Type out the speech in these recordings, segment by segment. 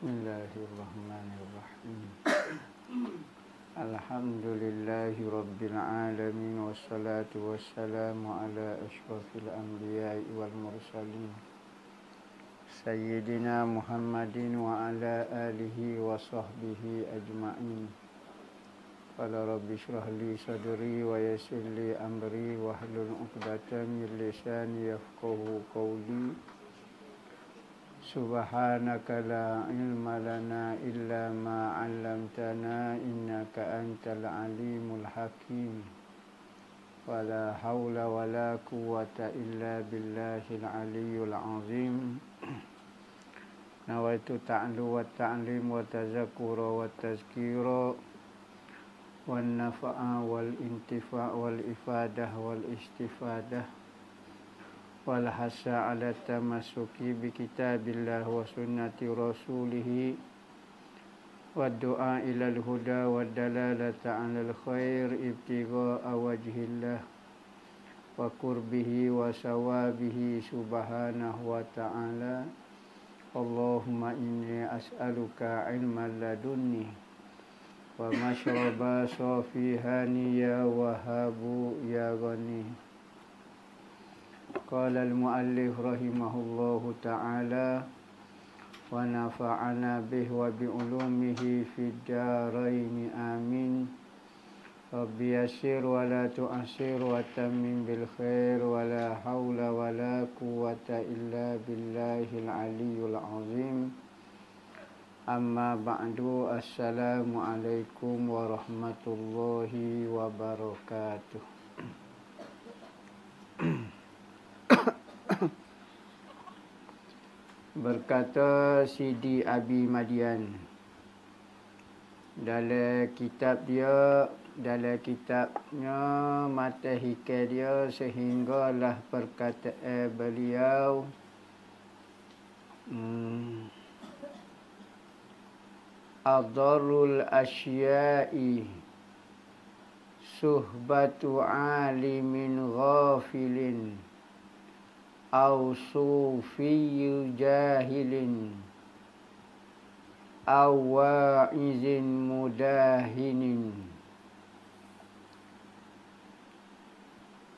Bismillahirrahmanirrahim. Alhamdulillahi Rabbil Alamin Wassalatu wassalamu ala ashrafil anbiya wal mursalin Sayyidina Muhammadin wa ala alihi wa sahbihi ajma'in Fala Rabbi shrah li sadri wa yasir li amri wa hlul min lisani yafqahu qawli Subhanaka la ilma lana illa ma 'allamtana innaka antal alimul hakim. Wala haula wala quwwata illa billahil aliyyil azim. Nawaitu ta'lu wa ta'lim wa tazakkura wa tazkira wan nafa'a wal intifa' wal ifadah wal istifadah. والحث على التمسك بكتاب الله وسنة رسوله والدعاء إلى الهدى والدلالة على الخير ابتغاء وجه الله وقربه وثوابه سبحانه وتعالى اللهم إني أسألك علما لدني ومشرب صافي هانيا وهاب يا غني قال المؤلف رحمه الله تعالى ونفعنا به وبعلومه في الدارين آمين رب يسير ولا تؤسر وتمم بالخير ولا حول ولا قوة إلا بالله العلي العظيم أما بعد السلام عليكم ورحمة الله وبركاته Berkata Sidi Abi Madian dalam kitab dia dalam kitabnya mata hikai dia sehinggalah perkataan beliau hmm. Adarul asyai Suhbatu alimin ghafilin أو صوفي جاهل أو واعز مداهن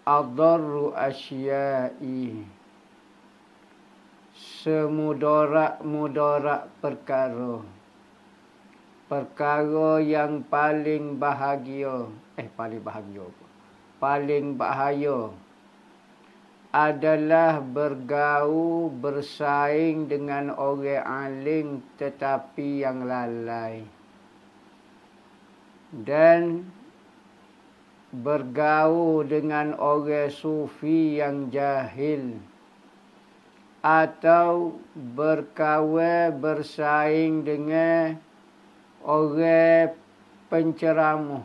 أضر أشيائي semudorak mudorak perkara perkara yang paling bahagia eh paling bahagia apa paling bahaya adalah bergaul bersaing dengan orang alim tetapi yang lalai dan bergaul dengan orang sufi yang jahil atau berkawal bersaing dengan orang penceramah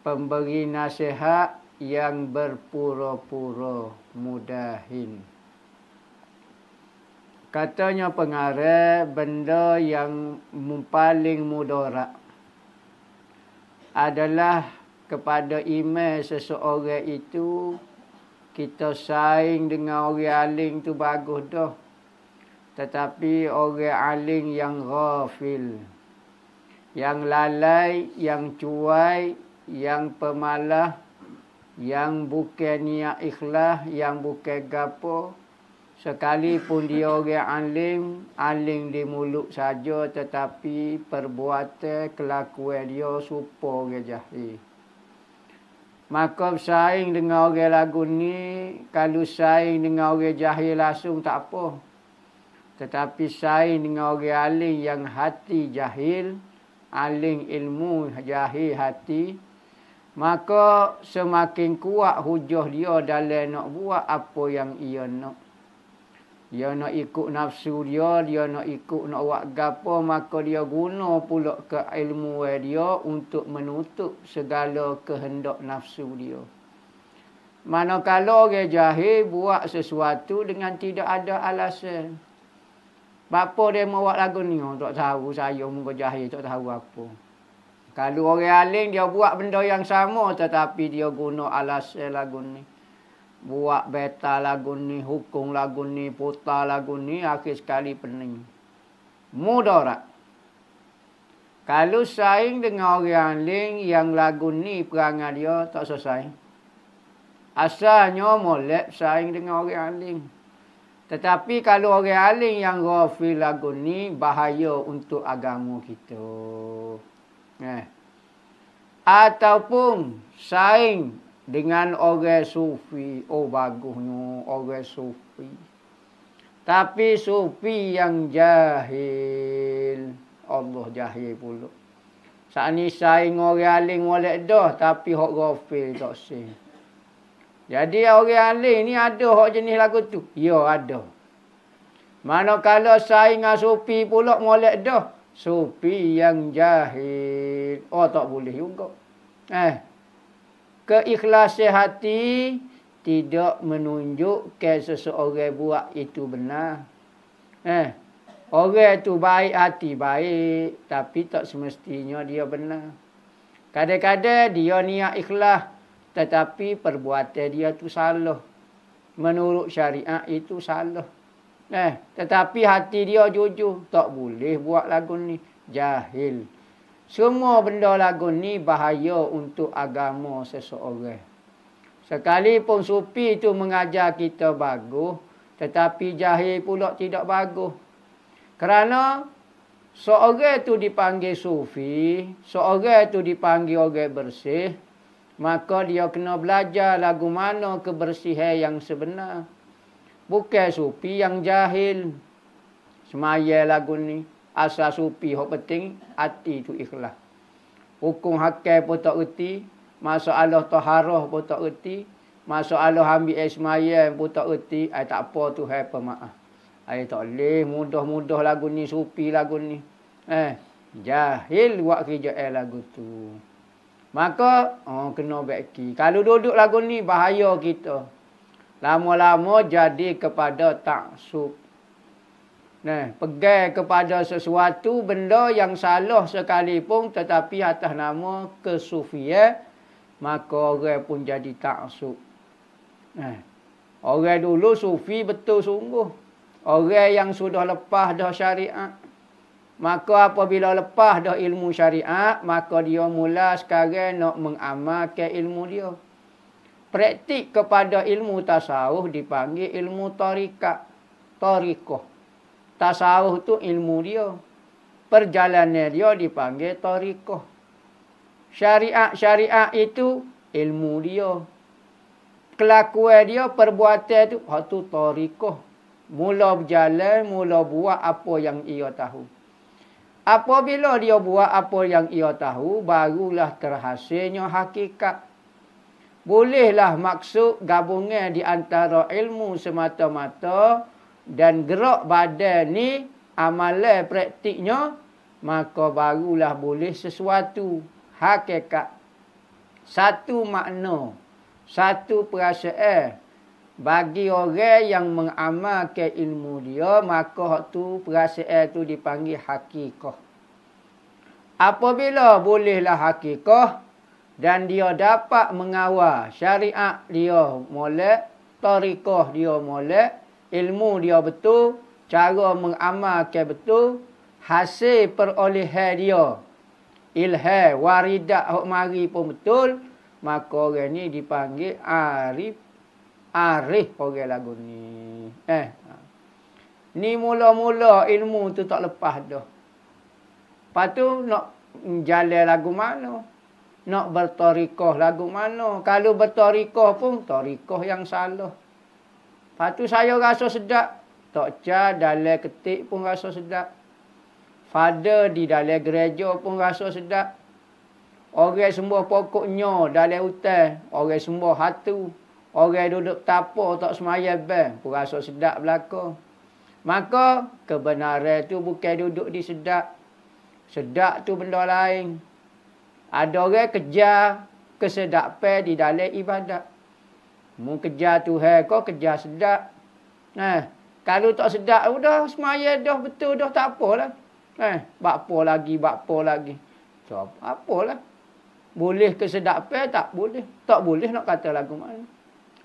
pemberi nasihat yang berpura-pura mudahin. Katanya pengarah benda yang paling mudarat adalah kepada iman seseorang itu kita saing dengan orang alim tu bagus dah. Tetapi orang alim yang ghafil, yang lalai, yang cuai, yang pemalas yang bukan niat ikhlas, yang bukan gapo, sekalipun dia orang alim, alim di mulut saja tetapi perbuatan kelakuan dia supo orang jahil. Maka bersaing dengan orang lagu ni, kalau saing dengan orang jahil langsung tak apa. Tetapi saing dengan orang alim yang hati jahil, alim ilmu jahil hati, maka semakin kuat hujah dia dalam nak buat apa yang ia nak. Dia nak ikut nafsu dia, dia nak ikut nak buat gapo, maka dia guna pula ke ilmu dia untuk menutup segala kehendak nafsu dia. Manakala orang jahil buat sesuatu dengan tidak ada alasan. Bapa dia mau buat lagu ni, oh, tak tahu saya muka jahil, tak tahu apa. Kalau orang alim dia buat benda yang sama tetapi dia guna alasan lagu ni. Buat beta lagu ni, hukum lagu ni, putar lagu ni akhir sekali pening. tak? Kalau saing dengan orang alim yang lagu ni perangai dia tak selesai. Asalnya molek saing dengan orang alim. Tetapi kalau orang alim yang ghafil lagu ni bahaya untuk agama kita. Eh. Ataupun saing dengan orang sufi. Oh bagusnya orang sufi. Tapi sufi yang jahil. Allah jahil pula. Saat ni saing orang aling walek dah. Tapi hok gofil tak sing. Jadi orang aling ni ada hok jenis lagu tu? Ya ada. Manakala saing dengan sufi pula walek dah. Supi yang jahil. Oh tak boleh juga. Eh. Keikhlasan hati tidak menunjukkan seseorang buat itu benar. Eh. Orang itu baik hati baik tapi tak semestinya dia benar. Kadang-kadang dia niat ikhlas tetapi perbuatan dia tu salah. Menurut syariat itu salah. Eh, tetapi hati dia jujur. Tak boleh buat lagu ni. Jahil. Semua benda lagu ni bahaya untuk agama seseorang. Sekalipun supi tu mengajar kita bagus. Tetapi jahil pula tidak bagus. Kerana seorang itu dipanggil sufi. Seorang itu dipanggil orang bersih. Maka dia kena belajar lagu mana kebersihan yang sebenar. Bukan supi yang jahil. Semaya lagu ni. Asal supi yang penting. Hati tu ikhlas. Hukum hakai pun tak erti. Masalah taharah pun tak erti. Masalah ambil semaya pun tak erti. Saya tak apa tu. Saya pemaaf. Saya tak boleh. Mudah-mudah lagu ni. Supi lagu ni. Eh. Jahil buat kerja eh, lagu tu. Maka. Oh, kena baik. Kalau duduk lagu ni. Bahaya Kita. Lama-lama jadi kepada taksub. Nah, pegai kepada sesuatu benda yang salah sekalipun tetapi atas nama kesufian maka orang pun jadi taksub. Nah, orang dulu sufi betul sungguh. Orang yang sudah lepas dah syariat. Maka apabila lepas dah ilmu syariat, maka dia mula sekarang nak mengamalkan ilmu dia praktik kepada ilmu tasawuf dipanggil ilmu tarikat. Tarikah. Tasawuf tu ilmu dia. Perjalanan dia dipanggil tarikah. Syariat-syariat itu ilmu dia. Kelakuan dia, perbuatan itu, itu tarikah. Mula berjalan, mula buat apa yang ia tahu. Apabila dia buat apa yang ia tahu, barulah terhasilnya hakikat. Bolehlah maksud gabungan di antara ilmu semata-mata dan gerak badan ni amalan praktiknya maka barulah boleh sesuatu hakikat satu makna satu perasaan bagi orang yang mengamalkan ilmu dia maka tu perasaan tu dipanggil hakikah apabila bolehlah hakikah dan dia dapat mengawal syariat dia molek, tarikah dia molek, ilmu dia betul, cara mengamalkan betul, hasil perolehan dia, ilhai, waridat hukmari pun betul, maka orang ni dipanggil arif, arif orang lagu ni. Eh. Ni mula-mula ilmu tu tak lepas dah. Lepas tu nak jalan lagu mana? nak bertarikah lagu mana. Kalau bertarikah pun, tarikah yang salah. Lepas tu saya rasa sedap. Tak cah, dalai ketik pun rasa sedap. Father di dalai gereja pun rasa sedap. Orang semua pokoknya dalai hutan. Orang semua hatu. Orang duduk tapo tak semaya ben. Pun rasa sedap belakang. Maka kebenaran tu bukan duduk di sedap. Sedap tu benda lain. Ada orang kejar kesedapan di dalam ibadat. Mu kejar Tuhan kau kejar sedap. Nah, eh, kalau tak sedap sudah semaya dah betul dah tak apalah. Eh, bak apa lagi, bak apa lagi. So, apalah. Boleh pe tak boleh. Tak boleh nak kata lagu mana.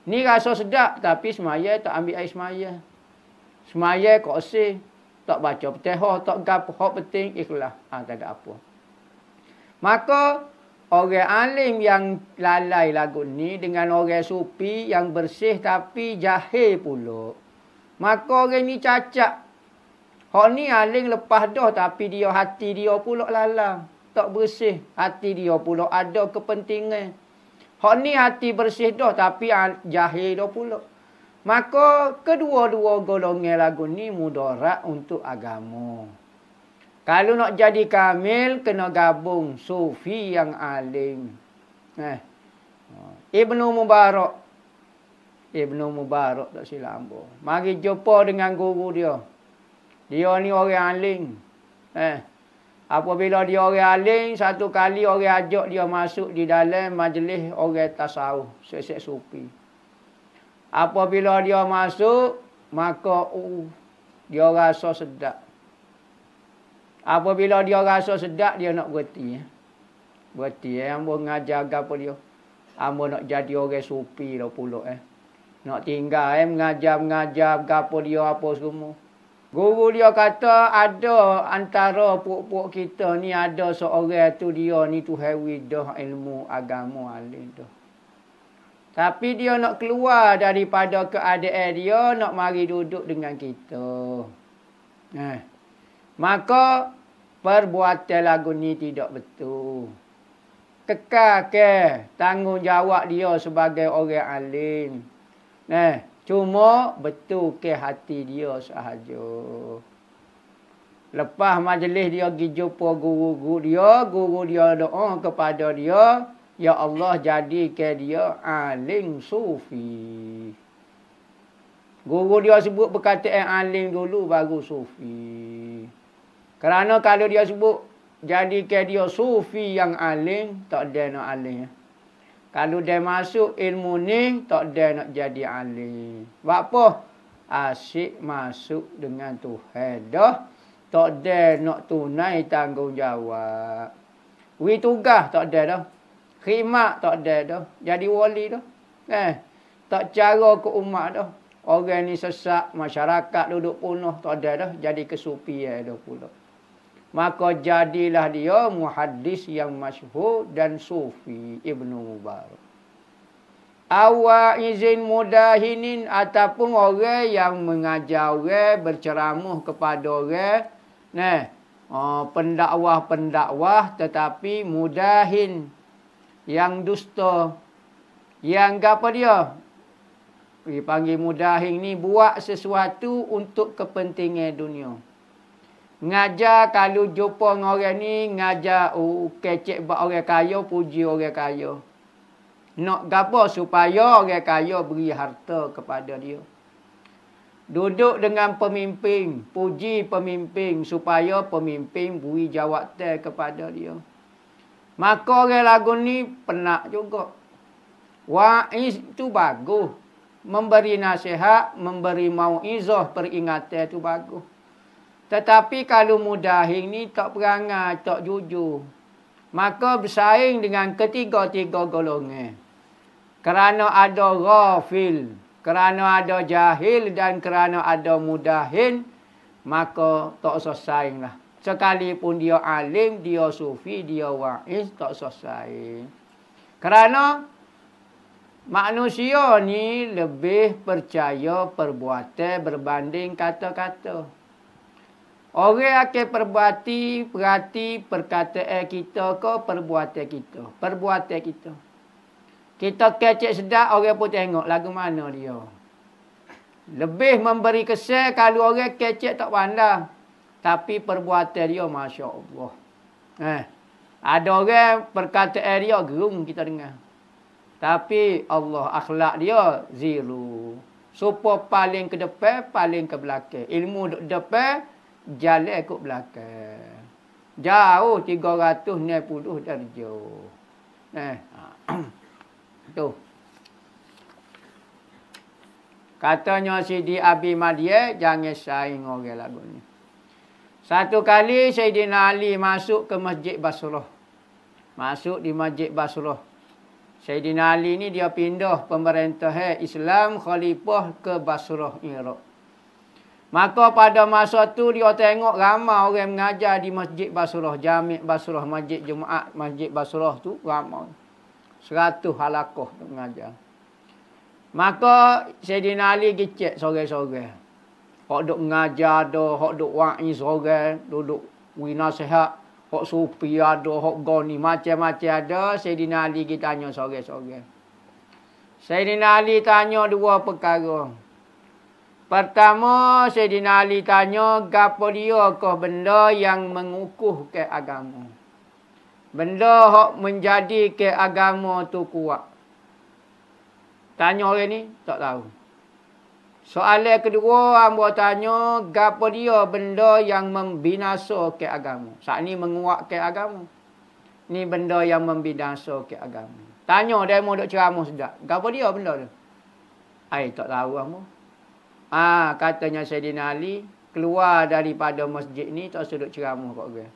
Ni rasa sedap tapi semaya tak ambil air semaya. Semaya kok sih. Tak baca petehoh, tak gapoh penting ikhlas. Ah, tak ada -apa. Maka orang alim yang lalai lagu ni dengan orang supi yang bersih tapi jahil pula. Maka orang ni cacat. Hak ni alim lepas dah tapi dia hati dia pula lalang. Tak bersih. Hati dia pula ada kepentingan. Hak ni hati bersih dah tapi jahil dah pula. Maka kedua-dua golongan lagu ni mudarat untuk agama. Kalau nak jadi kamil, kena gabung sufi yang alim. Eh. Ibnu Mubarak. Ibnu Mubarak tak silam. Mari jumpa dengan guru dia. Dia ni orang alim. Eh. Apabila dia orang alim, satu kali orang ajak dia masuk di dalam majlis orang tasawuf. Sesek sufi. Apabila dia masuk, maka uh, dia rasa sedap. Apabila dia rasa sedap, dia nak berhenti. Ya. Berhenti, eh. Ya. Ambo mengajar agama dia. Ambo nak jadi orang supi lah pula, eh. Ya. Nak tinggal, eh. Mengajar-mengajar agama dia, apa semua. Guru dia kata, ada antara puk-puk kita ni, ada seorang tu dia ni tu hewi dah ilmu agama alim tu. Tapi dia nak keluar daripada keadaan dia, nak mari duduk dengan kita. Eh. Maka perbuatan lagu ni tidak betul. Kekal ke tanggungjawab dia sebagai orang alim. Nah, cuma betul ke hati dia sahaja. Lepas majlis dia pergi jumpa guru-guru dia. Guru dia doa kepada dia. Ya Allah jadi ke dia alim sufi. Guru dia sebut perkataan alim dulu baru sufi. Kerana kalau dia sebut jadi ke dia sufi yang alim, tak ada nak alim. Ya. Kalau dia masuk ilmu ni, tak ada nak jadi alim. Sebab apa? Asyik masuk dengan Tuhan dah. Tak ada nak tunai tanggungjawab. Wih tugas tak ada dah. Khidmat tak ada dah. Jadi wali dah. Eh, tak cara ke umat dah. Orang ni sesak, masyarakat duduk punuh. Tak ada dah. Jadi kesupian dah pula. Maka jadilah dia muhadis yang masyhur dan sufi Ibnu Mubarak. Awak izin mudahinin ataupun orang yang mengajar orang berceramah kepada orang. Nah, oh, pendakwah-pendakwah tetapi mudahin yang dusta. Yang apa dia? Dipanggil mudahin ni buat sesuatu untuk kepentingan dunia. Ngajar kalau jumpa dengan orang ni, ngajar uh, kecek buat orang kaya, puji orang kaya. Nak gapo supaya orang kaya beri harta kepada dia. Duduk dengan pemimpin, puji pemimpin supaya pemimpin beri jawatan kepada dia. Maka orang lagu ni penak juga. Wa'iz tu bagus. Memberi nasihat, memberi mau'izah peringatan tu bagus. Tetapi kalau mudahir ini tak perangai, tak jujur. Maka bersaing dengan ketiga-tiga golongan. Kerana ada ghafil, kerana ada jahil dan kerana ada mudahin, maka tak selesai lah. Sekalipun dia alim, dia sufi, dia wa'iz, tak selesai. Kerana manusia ni lebih percaya perbuatan berbanding kata-kata. Orang akan perbuati, perhati perkataan kita ke perbuatan kita. Perbuatan kita. Kita kecek sedap, orang pun tengok lagu mana dia. Lebih memberi kesan kalau orang kecek tak pandang. Tapi perbuatan dia, Masya Allah. Eh. Ada orang perkataan dia, gerung kita dengar. Tapi Allah, akhlak dia, zero. Supaya paling ke depan, paling ke belakang. Ilmu depan, jalan ikut belakang. Jauh 390 darjah. Nah. tu. Katanya Sidi Abi Madia jangan saing orang lagu ni. Satu kali Sayyidina Ali masuk ke Masjid Basrah. Masuk di Masjid Basrah. Sayyidina Ali ni dia pindah pemerintah Islam khalifah ke Basrah Iraq. Maka pada masa tu dia tengok ramai orang mengajar di Masjid Basrah, Jami' Basrah, Masjid Jumaat, Masjid Basrah tu ramai. Seratus halakoh mengajar. Maka Sayyidina Ali gecek sore-sore. Hak duk mengajar ada, hak duk wa'i sore, duduk wina sehat, hak supi ada, hak goni macam-macam ada, Sayyidina Ali kita tanya sore-sore. Sayyidina Ali tanya dua perkara. Pertama, Sayyidina Ali tanya, Gapa dia kau benda yang mengukuh ke agama? Benda yang menjadi ke agama tu kuat? Tanya orang ni, tak tahu. Soalan kedua, Ambo tanya, Gapa dia benda yang membinasa ke agama? Saat ni menguat ke agama. Ni benda yang membinasa ke agama. Tanya, dia mau duk ceramah sedap. Gapa dia benda tu? Saya tak tahu, Ambo. Ah ha, katanya Saidina Ali keluar daripada masjid ni tak sedut ceramah kok orang.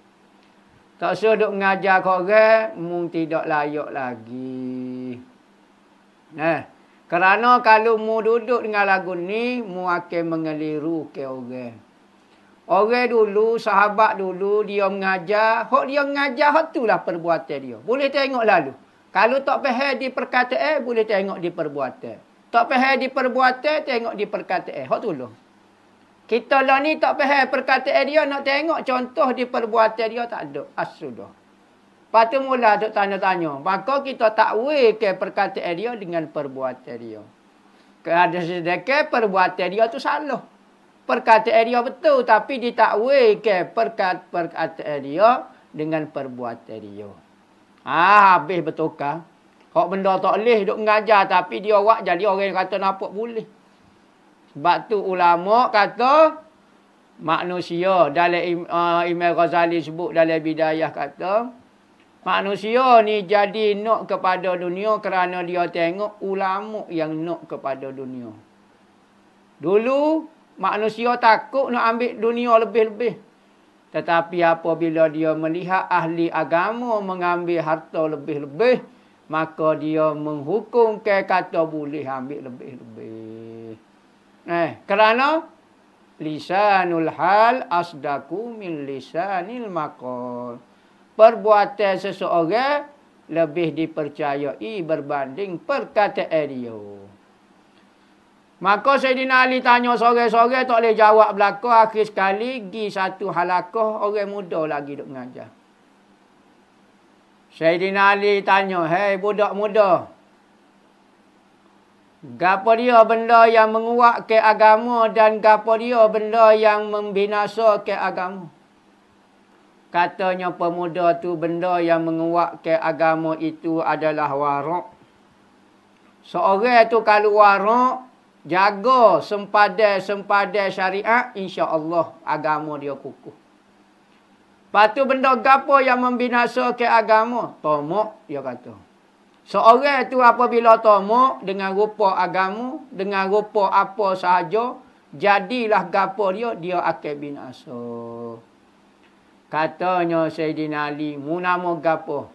Tak sedut mengajar kok orang, mung tidak layak lagi. Nah, eh, kerana kalau mu duduk dengan lagu ni, mu akan mengeliru ke orang. Orang dulu, sahabat dulu, dia mengajar. Hak dia mengajar, hak itulah perbuatan dia. Boleh tengok lalu. Kalau tak faham di perkataan, boleh tengok di perbuatan. Tak faham di perbuatan, tengok di perkataan. Hak tu lah. Kita lah ni tak faham perkataan dia, nak tengok contoh di perbuatan dia tak ada. Asudah. Lepas tu mula duk tanya-tanya. Maka kita tak ke perkataan dia dengan perbuatan dia. Kerana sedekah perbuatan dia tu salah. Perkataan dia betul. Tapi dia tak ke perkataan dia dengan perbuatan dia. Ah, habis bertukar. Hak benda tak boleh duk mengajar tapi dia awak jadi orang kata nampak boleh. Sebab tu ulama kata manusia dalam uh, Imam Ghazali sebut dalam bidayah kata manusia ni jadi nak kepada dunia kerana dia tengok ulama yang nak kepada dunia. Dulu manusia takut nak ambil dunia lebih-lebih. Tetapi apabila dia melihat ahli agama mengambil harta lebih-lebih, maka dia menghukum ke kata boleh ambil lebih-lebih. Eh, kerana lisanul hal asdaku min lisanil maqal. Perbuatan seseorang lebih dipercayai berbanding perkataan dia. Maka Sayyidina Ali tanya sore-sore tak boleh jawab belakang. Akhir sekali pergi satu halakoh orang muda lagi duk mengajar. Sayyidina Ali tanya, hei budak muda. Gapa dia benda yang menguat ke agama dan gapa dia benda yang membinasa ke agama? Katanya pemuda tu benda yang menguat ke agama itu adalah warak. Seorang tu kalau warak, jaga sempadai-sempadai syariat, insya Allah agama dia kukuh. Patu benda gapo yang membinasakan agama? Tomok dia kata. Seorang tu apabila tomok dengan rupa agama, dengan rupa apa sahaja, jadilah gapo dia dia akan binasa. Katanya Sayyidina Ali, mu nama gapo?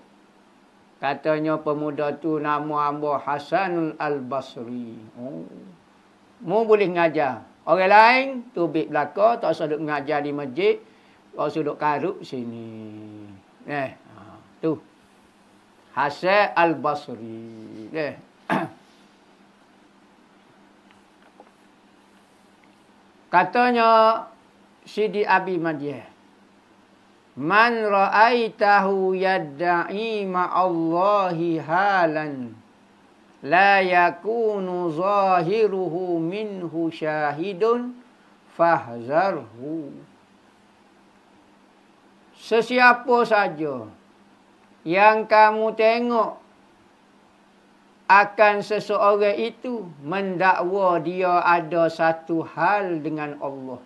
Katanya pemuda tu nama hamba Hasanul Al-Basri. Oh. Mu boleh ngajar. Orang lain tu bib belaka tak usah duk ngajar di masjid. Kau sudah karuk sini. Eh. Ha, tu. Hasan Al-Basri. Eh. Katanya Sidi Abi Madiyah. Man ra'aitahu yad'i ma'allahi halan la yakunu zahiruhu minhu syahidun fahzarhu sesiapa saja yang kamu tengok akan seseorang itu mendakwa dia ada satu hal dengan Allah.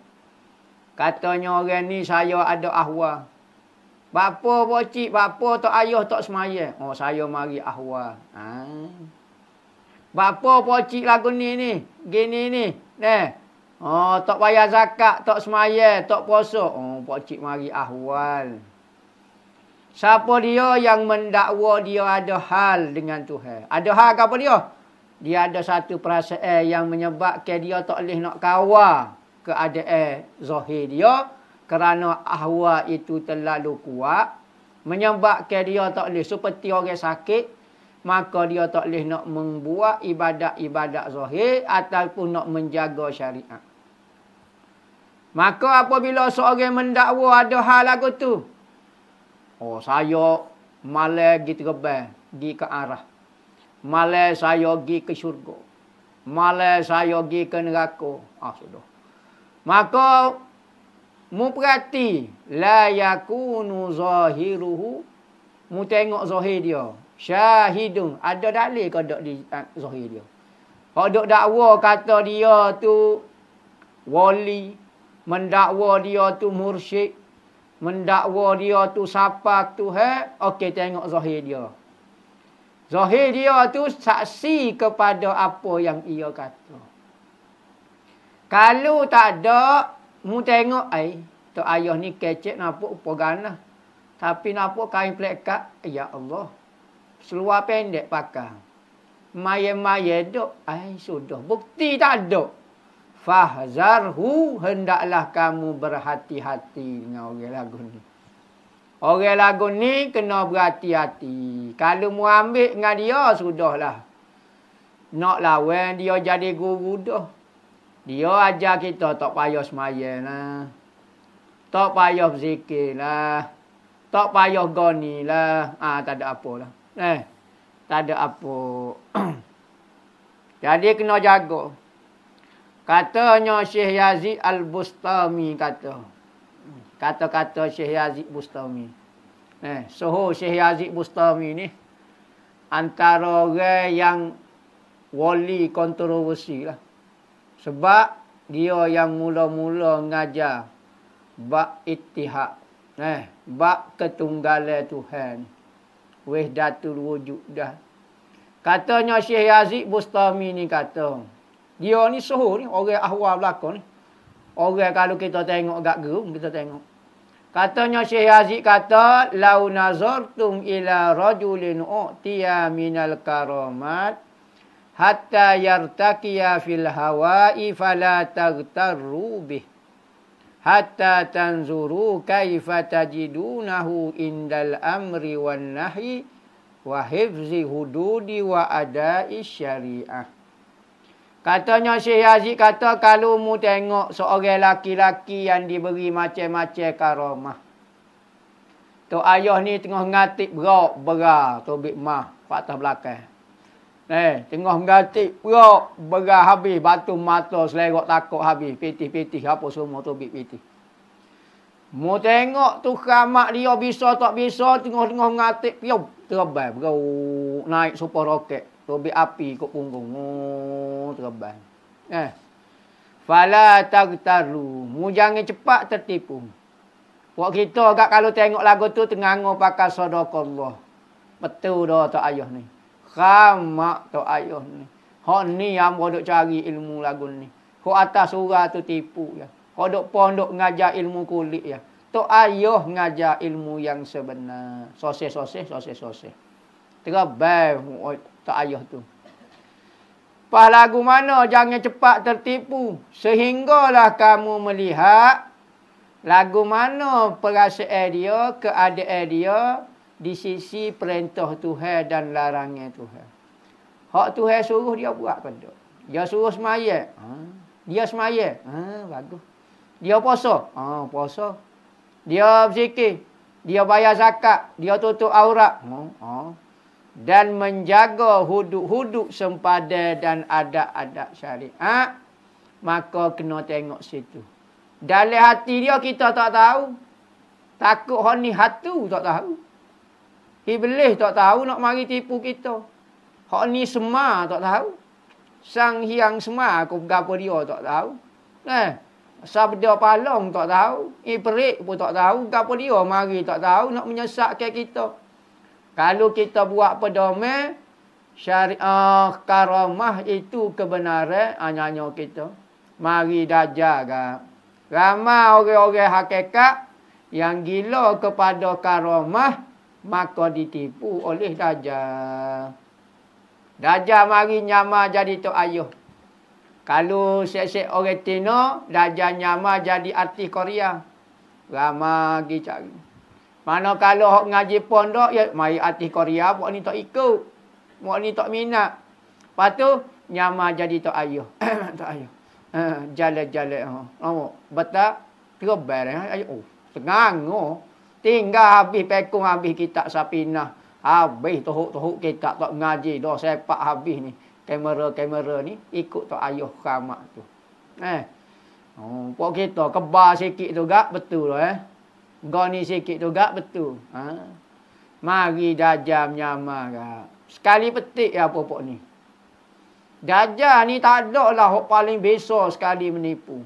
Katanya orang ni saya ada ahwah. Bapa bocik, bapa tak ayah tak semaya. Oh, saya mari ahwah. Ha. Bapa bocik lagu ni ni, gini ni. Dah. Oh, tak bayar zakat, tak semayah, tak puasa. Oh, cik mari ahwal. Siapa dia yang mendakwa dia ada hal dengan Tuhan? Ada hal ke apa dia? Dia ada satu perasaan yang menyebabkan dia tak boleh nak kawal keadaan zahir dia. Kerana ahwa itu terlalu kuat. Menyebabkan dia tak boleh. Seperti orang sakit. Maka dia tak boleh nak membuat ibadat-ibadat zahir. Ataupun nak menjaga syariat. Maka apabila seorang mendakwa ada hal lagu tu. Oh saya malah pergi terbang. Pergi ke arah. Malah saya pergi ke syurga. Malah saya pergi ke neraka. Ah sudah. Maka mu perhati la yakunu zahiruhu mu tengok zahir dia syahidun ada dalil ke dak di eh, zahir dia kalau dak dakwa kata dia tu wali mendakwa dia tu mursyid mendakwa dia tu siapa Tuhan okey tengok zahir dia zahir dia tu saksi kepada apa yang ia kata kalau tak ada mu tengok ai tu ayah ni kecek nampak upo ganah tapi nampak kain plekat ya Allah seluar pendek pakai Maya-maya dok, ai sudah. Bukti tak dok. Fahzarhu hendaklah kamu berhati-hati dengan orang lagu ni. Orang lagu ni kena berhati-hati. Kalau mu ambil dengan dia sudahlah. Nak lawan dia jadi guru dah. Dia ajar kita tak payah semayang lah. Tak payah berzikir lah. Tak payah goni lah. Ha, tak ada apa lah. Eh, tak ada apa. jadi kena jaga. Katanya Syekh Yazid Al-Bustami kata. Kata-kata Syekh Yazid Bustami. Eh, Soho Syekh Yazid Bustami ni. Antara orang yang wali kontroversi lah. Sebab dia yang mula-mula ngajar Bak itihak. Eh, bak ketunggala Tuhan. Wih datul wujud dah. Katanya Syekh Yazid Bustami ni kata. Katanya. Dia ni suhu ni, orang ahwal belakang ni. Orang kalau kita tengok agak gerung, kita tengok. Katanya Syekh Aziz kata, Lau nazartum ila rajulin u'tia minal karamat, hatta yartakia fil hawa'i falatagtarru bih. Hatta tanzuru kaifa tajidunahu indal amri wal nahi wa hifzi hududi wa adai syariah. Katanya Syekh Aziz kata kalau mu tengok seorang lelaki lelaki yang diberi macam-macam karamah. tu ayah ni tengah ngatik berak berah tobik mah patah belakang. Eh, tengah ngatik berak berah habis batu mata selerok takut habis pitih-pitih apa semua tobik pitih. Mu tengok tu khamak dia bisa tak bisa tengah-tengah ngatik piop terbang berau naik super roket tu api ikut punggung oh, terbang eh fala tagtaru mu jangan cepat tertipu buat kita agak kalau tengok lagu tu tengangu pakai sadaqallah betul dah tok ayah ni kama tok ayah ni hok ni yang bodoh cari ilmu lagu ni Ko atas surah tu tipu ya hok dok pondok ngajar ilmu kulit ya tok ayah ngajar ilmu yang sebenar sosih sosih sosih sosih Terbang. Tak ayah tu. Pas lagu mana jangan cepat tertipu sehinggalah kamu melihat lagu mana perasaan dia, keadaan dia di sisi perintah Tuhan dan larangnya Tuhan. Hak Tuhan suruh dia buat ke tak? Dia suruh semayat. Ah. Dia semayat. Ha, ah, bagus. Dia puasa. Ha, puasa. Dia berzikir. Dia bayar zakat. Dia tutup aurat. Ha, ha dan menjaga hudud-hudud sempada dan adab-adab syariat maka kena tengok situ dalam hati dia kita tak tahu takut honi hatu tak tahu iblis tak tahu nak mari tipu kita hak ni sema tak tahu sang hiang sema aku gapo dia tak tahu eh sabda palong tak tahu iperik eh, pun tak tahu gapo dia mari tak tahu nak menyesatkan kita kalau kita buat pedoman syariah karamah itu kebenaran hanya-hanya ah, kita. Mari dah jaga. Ramai orang-orang hakikat yang gila kepada karamah maka ditipu oleh dajah. Dajah mari nyama jadi tok ayuh. Kalau set-set orang Tino, dajjal nyama jadi artis Korea. Ramai pergi cari. Mana kalau hok ngaji pondok ya mai ati Korea buat ni tak ikut. Buat ni tak minat. patu tu nyama jadi tok ayah. tok ayah. Eh, jale-jale oh Lama. Beta terbar eh. Oh, tengang oh. Tinggal habis pekung habis kitab sapinah. Habis tohuk-tohuk kita tok ngaji dah sepak habis ni. Kamera-kamera ni ikut tok ayah kamak tu. Eh. Oh, pok kita kebar sikit tu gak betul eh. Goni sikit tu gak betul. Ha? Mari dajam nyamah gak. Sekali petik ya popok ni. Dajah ni tak ada lah yang paling besar sekali menipu.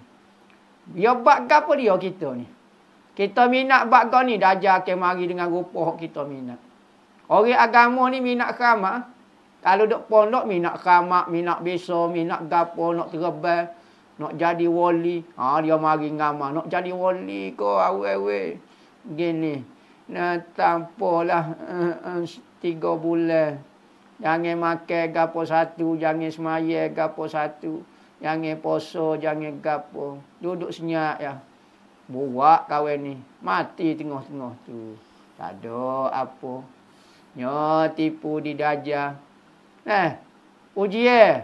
Dia buat apa dia kita ni? Kita minat buat kau ni. Dajah ke mari dengan rupa yang kita minat. Orang agama ni minat khamak. Kalau duk pondok minat khamak, minat besar, minat gapo, nak terebal nak jadi wali. Ha, dia mari ngamal. Nak jadi wali ke awal-awal. Gini. Nah, tampolah uh, eh, uh, eh, tiga bulan. Jangan makan gapo satu. Jangan semaya gapo satu. Jangan poso. Jangan gapo. Duduk senyap ya. Buat kawan ni. Mati tengah-tengah tu. Tak ada apa. Nyo tipu di dajah. Nah, ujian. Eh. eh.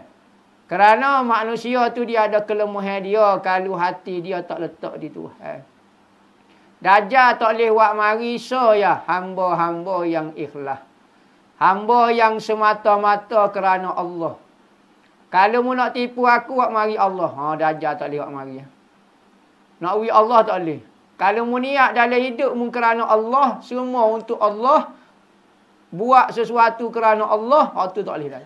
Kerana manusia tu dia ada kelemahan dia kalau hati dia tak letak di Tuhan. Dajjal tak boleh buat mari so ya hamba-hamba yang ikhlas. Hamba yang semata-mata kerana Allah. Kalau mu nak tipu aku buat mari Allah. Ha dajjal tak boleh buat mari. Ya. Nak wi Allah tak boleh. Kalau mu niat dalam hidup mu kerana Allah, semua untuk Allah, buat sesuatu kerana Allah, ha, tu tak boleh dah.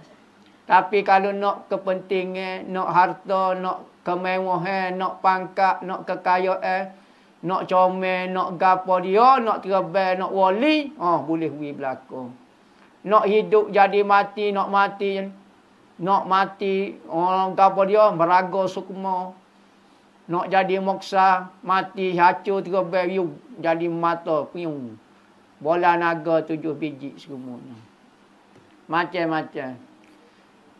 Tapi kalau nak kepentingan, nak harta, nak kemewahan, eh, nak pangkat, nak kekayaan, eh, nak comel, nak gapo dia, nak terbang, nak wali, oh boleh pergi berlaku. Nak hidup jadi mati, nak mati. Nak mati, orang gapo dia beraga sukma. Nak jadi moksa, mati hacu terbang yuk jadi mata piung. Bola naga tujuh biji semuanya. Macam-macam.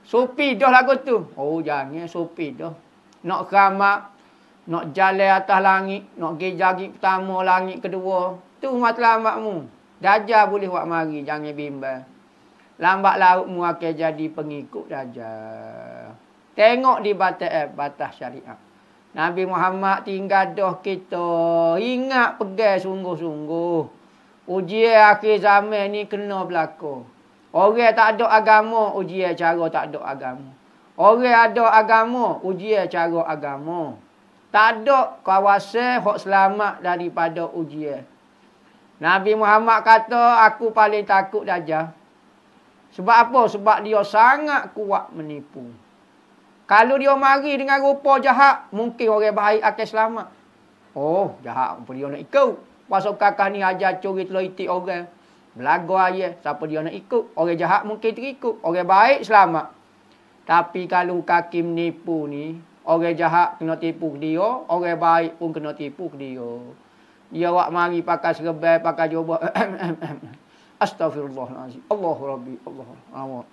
Supi dah lagu tu. Oh jangan ya, supi dah. Nak keramat. Nak jalan atas langit. Nak pergi jagi pertama langit kedua. Tu matlamatmu. Dajah boleh buat mari. Jangan bimbang. Lambat lautmu akan jadi pengikut dajah. Tengok di batas, eh, batas syariah. Nabi Muhammad tinggal dah kita. Ingat pegang sungguh-sungguh. Ujian akhir zaman ni kena berlaku. Orang tak ada agama, ujian cara tak ada agama. Orang ada agama, ujian cara agama. Tak ada kawasan hak selamat daripada ujian. Nabi Muhammad kata, aku paling takut dajah. Sebab apa? Sebab dia sangat kuat menipu. Kalau dia mari dengan rupa jahat, mungkin orang baik akan selamat. Oh, jahat pun dia nak ikut. Pasal kakak ni ajar curi telur itik orang. Belagu ayah. Siapa dia nak ikut. Orang jahat mungkin terikut. Orang baik selamat. Tapi kalau kaki menipu ni. Orang jahat kena tipu ke dia. Orang baik pun kena tipu ke dia. Dia awak mari pakai serbel. Pakai jubah. Astaghfirullahaladzim. Allah Rabbi. Allah Rabbi.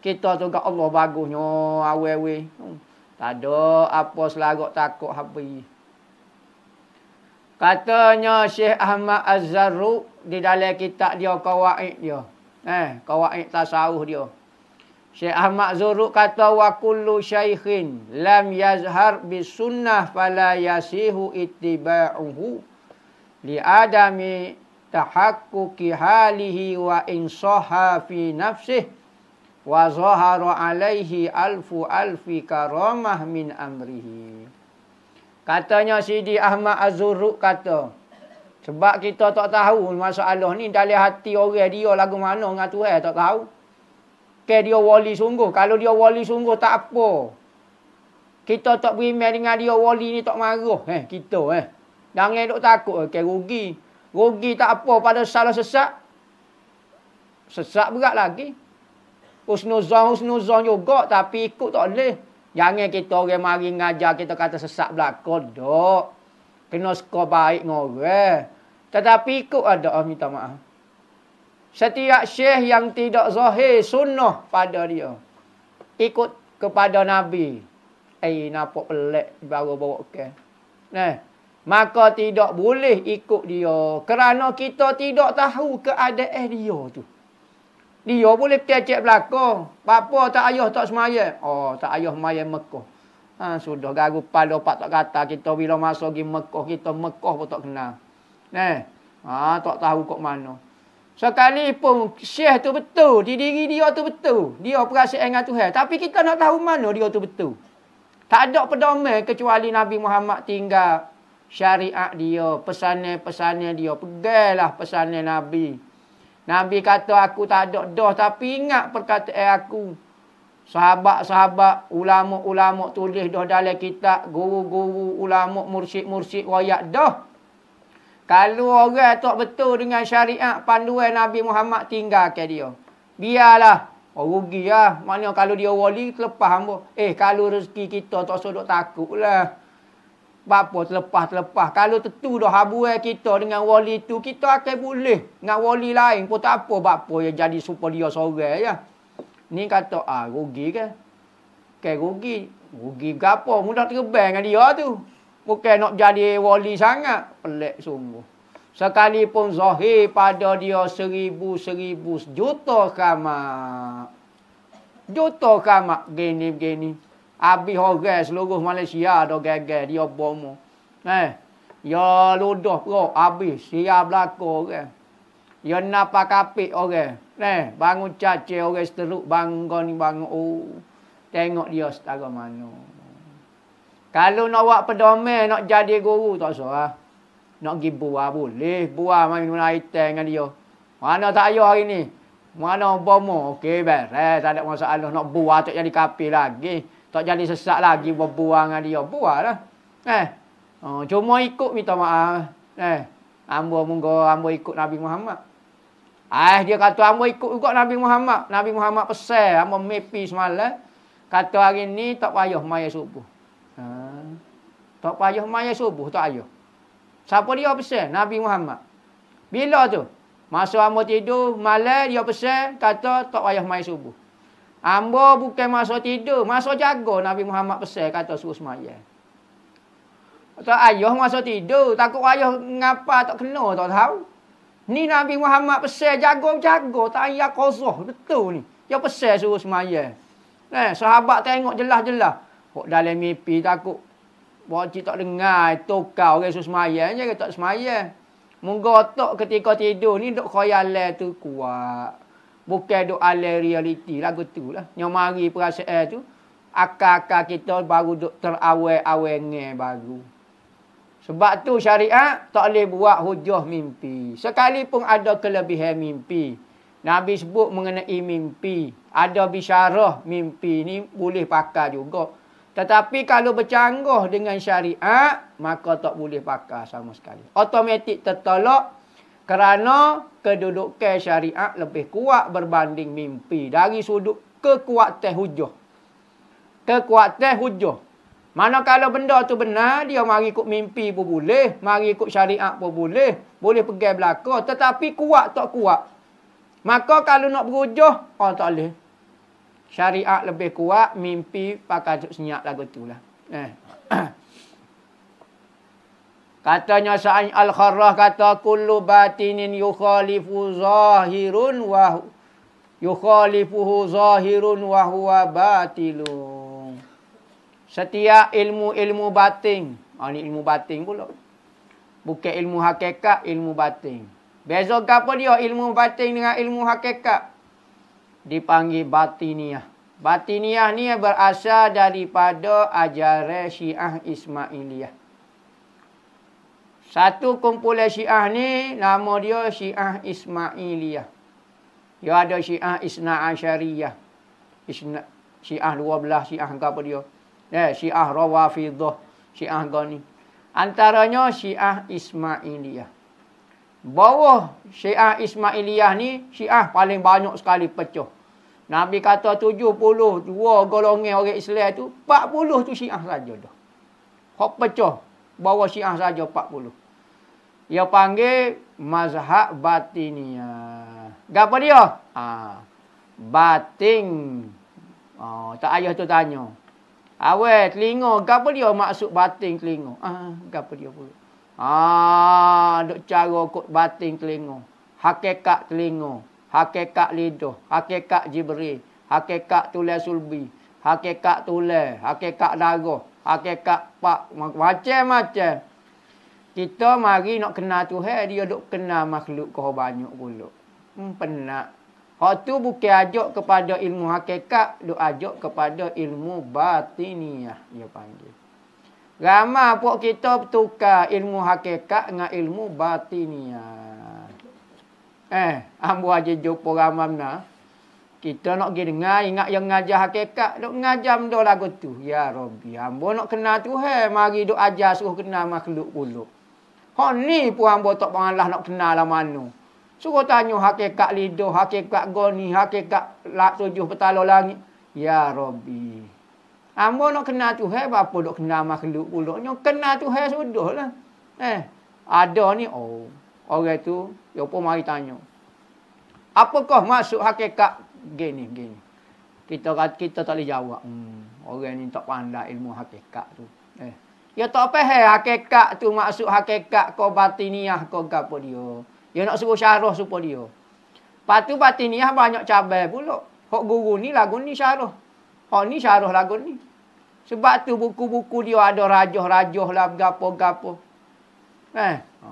Kita tu kat Allah bagusnya. Awai-awai. Hmm. Tak ada apa selagak takut habis. Katanya Syekh Ahmad Az-Zarruq di dalam kitab dia qawaid dia eh qawaid tasawuf dia Syekh Ahmad Zuruk kata wa kullu shaykhin lam yazhar bisunnah fala yasihu ittiba'uhu li adami tahaqquqi halihi wa in fi nafsihi wa zahara alaihi alfu alfi karamah min amrihi katanya Syedi Ahmad Azuruk kata sebab kita tak tahu masalah ni dari hati orang dia lagu mana dengan Tuhan tak tahu. Ke dia wali sungguh. Kalau dia wali sungguh tak apa. Kita tak beriman dengan dia wali ni tak marah eh kita eh. Jangan duk takut ke rugi. Rugi tak apa pada salah sesak sesak berat lagi. Usnuzon, usnuzon juga. Tapi ikut tak boleh. Jangan kita orang mari ngajar kita kata sesak belakang. Tak. Kena suka baik dengan orang. Eh. Tetapi ikut ada Allah minta maaf. Setiap syekh yang tidak zahir sunnah pada dia. Ikut kepada Nabi. Eh, nampak pelik baru bawa ke. Nah, maka tidak boleh ikut dia. Kerana kita tidak tahu keadaan dia tu. Dia boleh pergi cek belakang. Bapa tak ayah tak semayang. Oh, tak ayah semayang Mekah. Ha, sudah garu pala pak tak kata kita bila masuk pergi Mekah kita Mekah pun tak kenal. Neh. Ha tak tahu kok mana. Sekali pun Syekh tu betul, di diri dia tu betul. Dia perasaan dengan Tuhan, tapi kita nak tahu mana dia tu betul. Tak ada pedoman kecuali Nabi Muhammad tinggal syariat dia, pesanan-pesanan dia. Pegailah pesanan Nabi. Nabi kata aku tak ada dah tapi ingat perkataan aku sahabat-sahabat, ulama-ulama tulis dah dalam kitab, guru-guru, ulama, mursyid-mursyid royak dah. Kalau orang tak betul dengan syariat panduan Nabi Muhammad tinggalkan dia. Biarlah. Oh rugi lah. Maknanya kalau dia wali terlepas hamba. Eh kalau rezeki kita tak sedut takut lah. Bapa terlepas-terlepas. Kalau tentu dah habuai kita dengan wali tu. Kita akan boleh. Dengan wali lain pun tak apa. Bapa yang jadi super dia sore ya. Ni kata ah rugi ke? Ke rugi? Rugi apa? Mudah terbang dengan dia tu. Bukan nak jadi wali sangat, pelik sungguh. Sekalipun zahir pada dia seribu seribu juta kama. Juta kama gini gini. Abi hoges seluruh Malaysia dah gagal dia bomo. Eh. Ya ludah pro habis sia belaka orang. Ya napa kapik orang. Okay. Eh, bangun caca orang seteruk bangun ni bangun. Oh, tengok dia setara mana. Kalau nak buat pedomen, nak jadi guru tak usah. Ah. Nak pergi buah boleh. Buah main guna air dengan dia. Mana tak ayah hari ni? Mana bomo? Okey, beres. Tak ada masalah. Nak buah tak jadi kapi lagi. Tak jadi sesak lagi buat buah dengan dia. Buah lah. Eh. Oh, cuma ikut minta maaf. Eh. Ambo munggu, ambo ikut Nabi Muhammad. Ah dia kata hamba ikut juga Nabi Muhammad. Nabi Muhammad pesan hamba mepi semalam. Kata hari ni tak payah maya subuh. Ha. Tak payah maya subuh tak payah. Siapa dia pesan? Nabi Muhammad. Bila tu? Masa hamba tidur malam dia pesan kata tak payah maya subuh. Hamba bukan masa tidur, masa jaga Nabi Muhammad pesan kata suruh semayan. Tak ayah masa tidur, takut ayah ngapa tak kena tak tahu. Ni Nabi Muhammad pesel jago jago tak ayah qazah betul ni. Dia pesel suruh semayan. Eh, sahabat tengok jelas-jelas. Kok -jelas. dalam mimpi takut. cik tak dengar eh, tokau orang suruh semayan je tak semayan. Menggotok ketika tidur ni duk khayal tu kuat. Bukan duk ala realiti lagu tu lah. Yang mari perasaan tu. Akal-akal kita baru duk terawai-awai ni baru. Sebab tu syariat tak boleh buat hujah mimpi. Sekalipun ada kelebihan mimpi. Nabi sebut mengenai mimpi. Ada bisyarah mimpi ni boleh pakai juga. Tetapi kalau bercanggah dengan syariat, maka tak boleh pakai sama sekali. Otomatik tertolak kerana kedudukan syariat lebih kuat berbanding mimpi. Dari sudut kekuatan hujah. Kekuatan hujah mana kalau benda tu benar, dia mari ikut mimpi pun boleh. Mari ikut syariat pun boleh. Boleh pergi belakang. Tetapi kuat tak kuat. Maka kalau nak berujuh, oh tak boleh. Syariat lebih kuat, mimpi pakai cuk senyap lagu tu lah. Eh. Katanya Sa'in Al-Kharrah kata, Kullu batinin yukhalifu zahirun wahu. Yukhalifuhu zahirun wahuwa batilun. Setiap ilmu-ilmu batin. Ha, ni ilmu batin pula. Bukan ilmu hakikat, ilmu batin. Beza apa dia ilmu batin dengan ilmu hakikat? Dipanggil batiniah. Batiniah ni berasal daripada ajaran syiah Ismailiyah. Satu kumpulan syiah ni nama dia syiah Ismailiyah. Dia ada syiah Isna Asyariyah. Isna, syiah 12 syiah apa dia? Ya, Yeah, Syiah Rawafidhah, Syiah Ghani. Antaranya Syiah Ismailiyah. Bawah Syiah Ismailiyah ni Syiah paling banyak sekali pecah. Nabi kata 72 golongan orang Islam tu 40 tu Syiah saja dah. Kok pecah bawah Syiah saja 40. Dia panggil mazhab batiniah. Gapo dia? Ah, Batin. Oh, tak ayah tu tanya. Awal telinga, gapo dia masuk batin telinga? Ah, gapo dia pula? Ah, dok cara kok batin telinga. Hakikat telinga, hakikat lidah, hakikat jibril, hakikat tulang sulbi, hakikat tulang, hakikat darah, hakikat pak macam-macam. Kita mari nak kenal Tuhan, dia dok kenal makhluk kau banyak pula. Hmm, penat. Hak tu bukan ajak kepada ilmu hakikat, duk ajak kepada ilmu batiniah dia panggil. Ramah pok kita bertukar ilmu hakikat dengan ilmu batiniah. Eh, ambo aja jumpa ramam na. Kita nak pergi dengar, ingat yang ngajar hakikat, duk ngajar benda lagu tu. Ya Rabbi, ambo nak kenal tu, hey, mari duk ajar suruh kenal makhluk puluk. Hak ni pun ambo tak pengalah nak kenal lah mana. Suruh tanya hakikat lidah, hakikat goni, hakikat lak tujuh petala langit. Ya Rabbi. Ambo ah, nak kenal Tuhan, apa nak kenal makhluk pula. Nak kenal Tuhan sudahlah. Eh, ada ni oh. Orang tu, yo pun mari tanya. Apakah masuk hakikat gini gini? Kita kata kita tak boleh jawab. Hmm, orang ni tak pandai ilmu hakikat tu. Eh, Ya tak apa hakikat tu maksud hakikat kau batiniah kau gapo dia. Dia nak suruh syarah supaya dia. patu tu Fatih banyak cabai pula. Hok guru ni lagu ni syarah. Hok ni syarah lagu ni. Sebab tu buku-buku dia ada rajah-rajah lah. Gapo-gapo. Eh. Ha.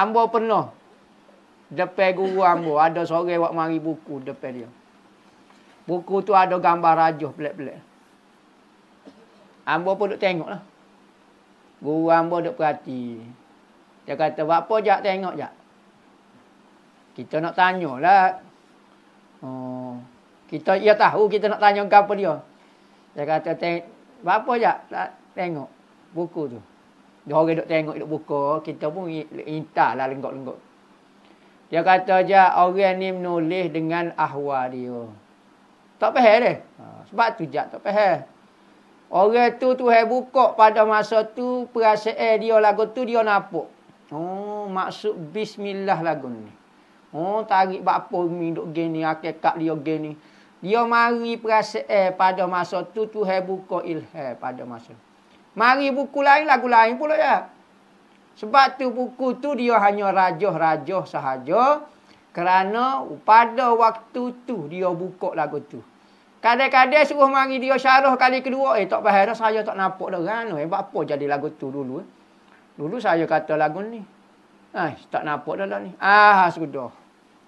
Ambo penuh. Depan guru Ambo. Ada sore buat mari buku depan dia. Buku tu ada gambar rajah pelik-pelik. Ambo pun duk tengok lah. Guru Ambo duk perhati. Dia kata, apa jak tengok jak? Kita nak tanya lah. Oh, kita ia tahu kita nak tanya kau apa dia. Dia kata, apa je tak tengok buku tu. Dia orang duk tengok, duk buka. Kita pun intah lah lenggok-lenggok. Dia kata je, orang ni menulis dengan ahwa dia. Tak faham dia. Ha, sebab tu je tak faham. Orang tu tu hai buka pada masa tu perasaan dia lagu tu dia nampak. Oh, maksud bismillah lagu ni. Oh, tarik bapa mi duk gini, akikak dia gini. Dia mari perasaan eh, pada masa tu, tu he buka ilha pada masa Mari buku lain, lagu lain pula ya. Sebab tu buku tu dia hanya rajoh-rajoh sahaja. Kerana pada waktu tu dia buka lagu tu. Kadang-kadang suruh mari dia syarah kali kedua. Eh tak bahaya saya tak nampak dah kan? Eh apa jadi lagu tu dulu. Eh? Dulu saya kata lagu ni. Eh tak nampak dah lah ni. Ah ha, sudah.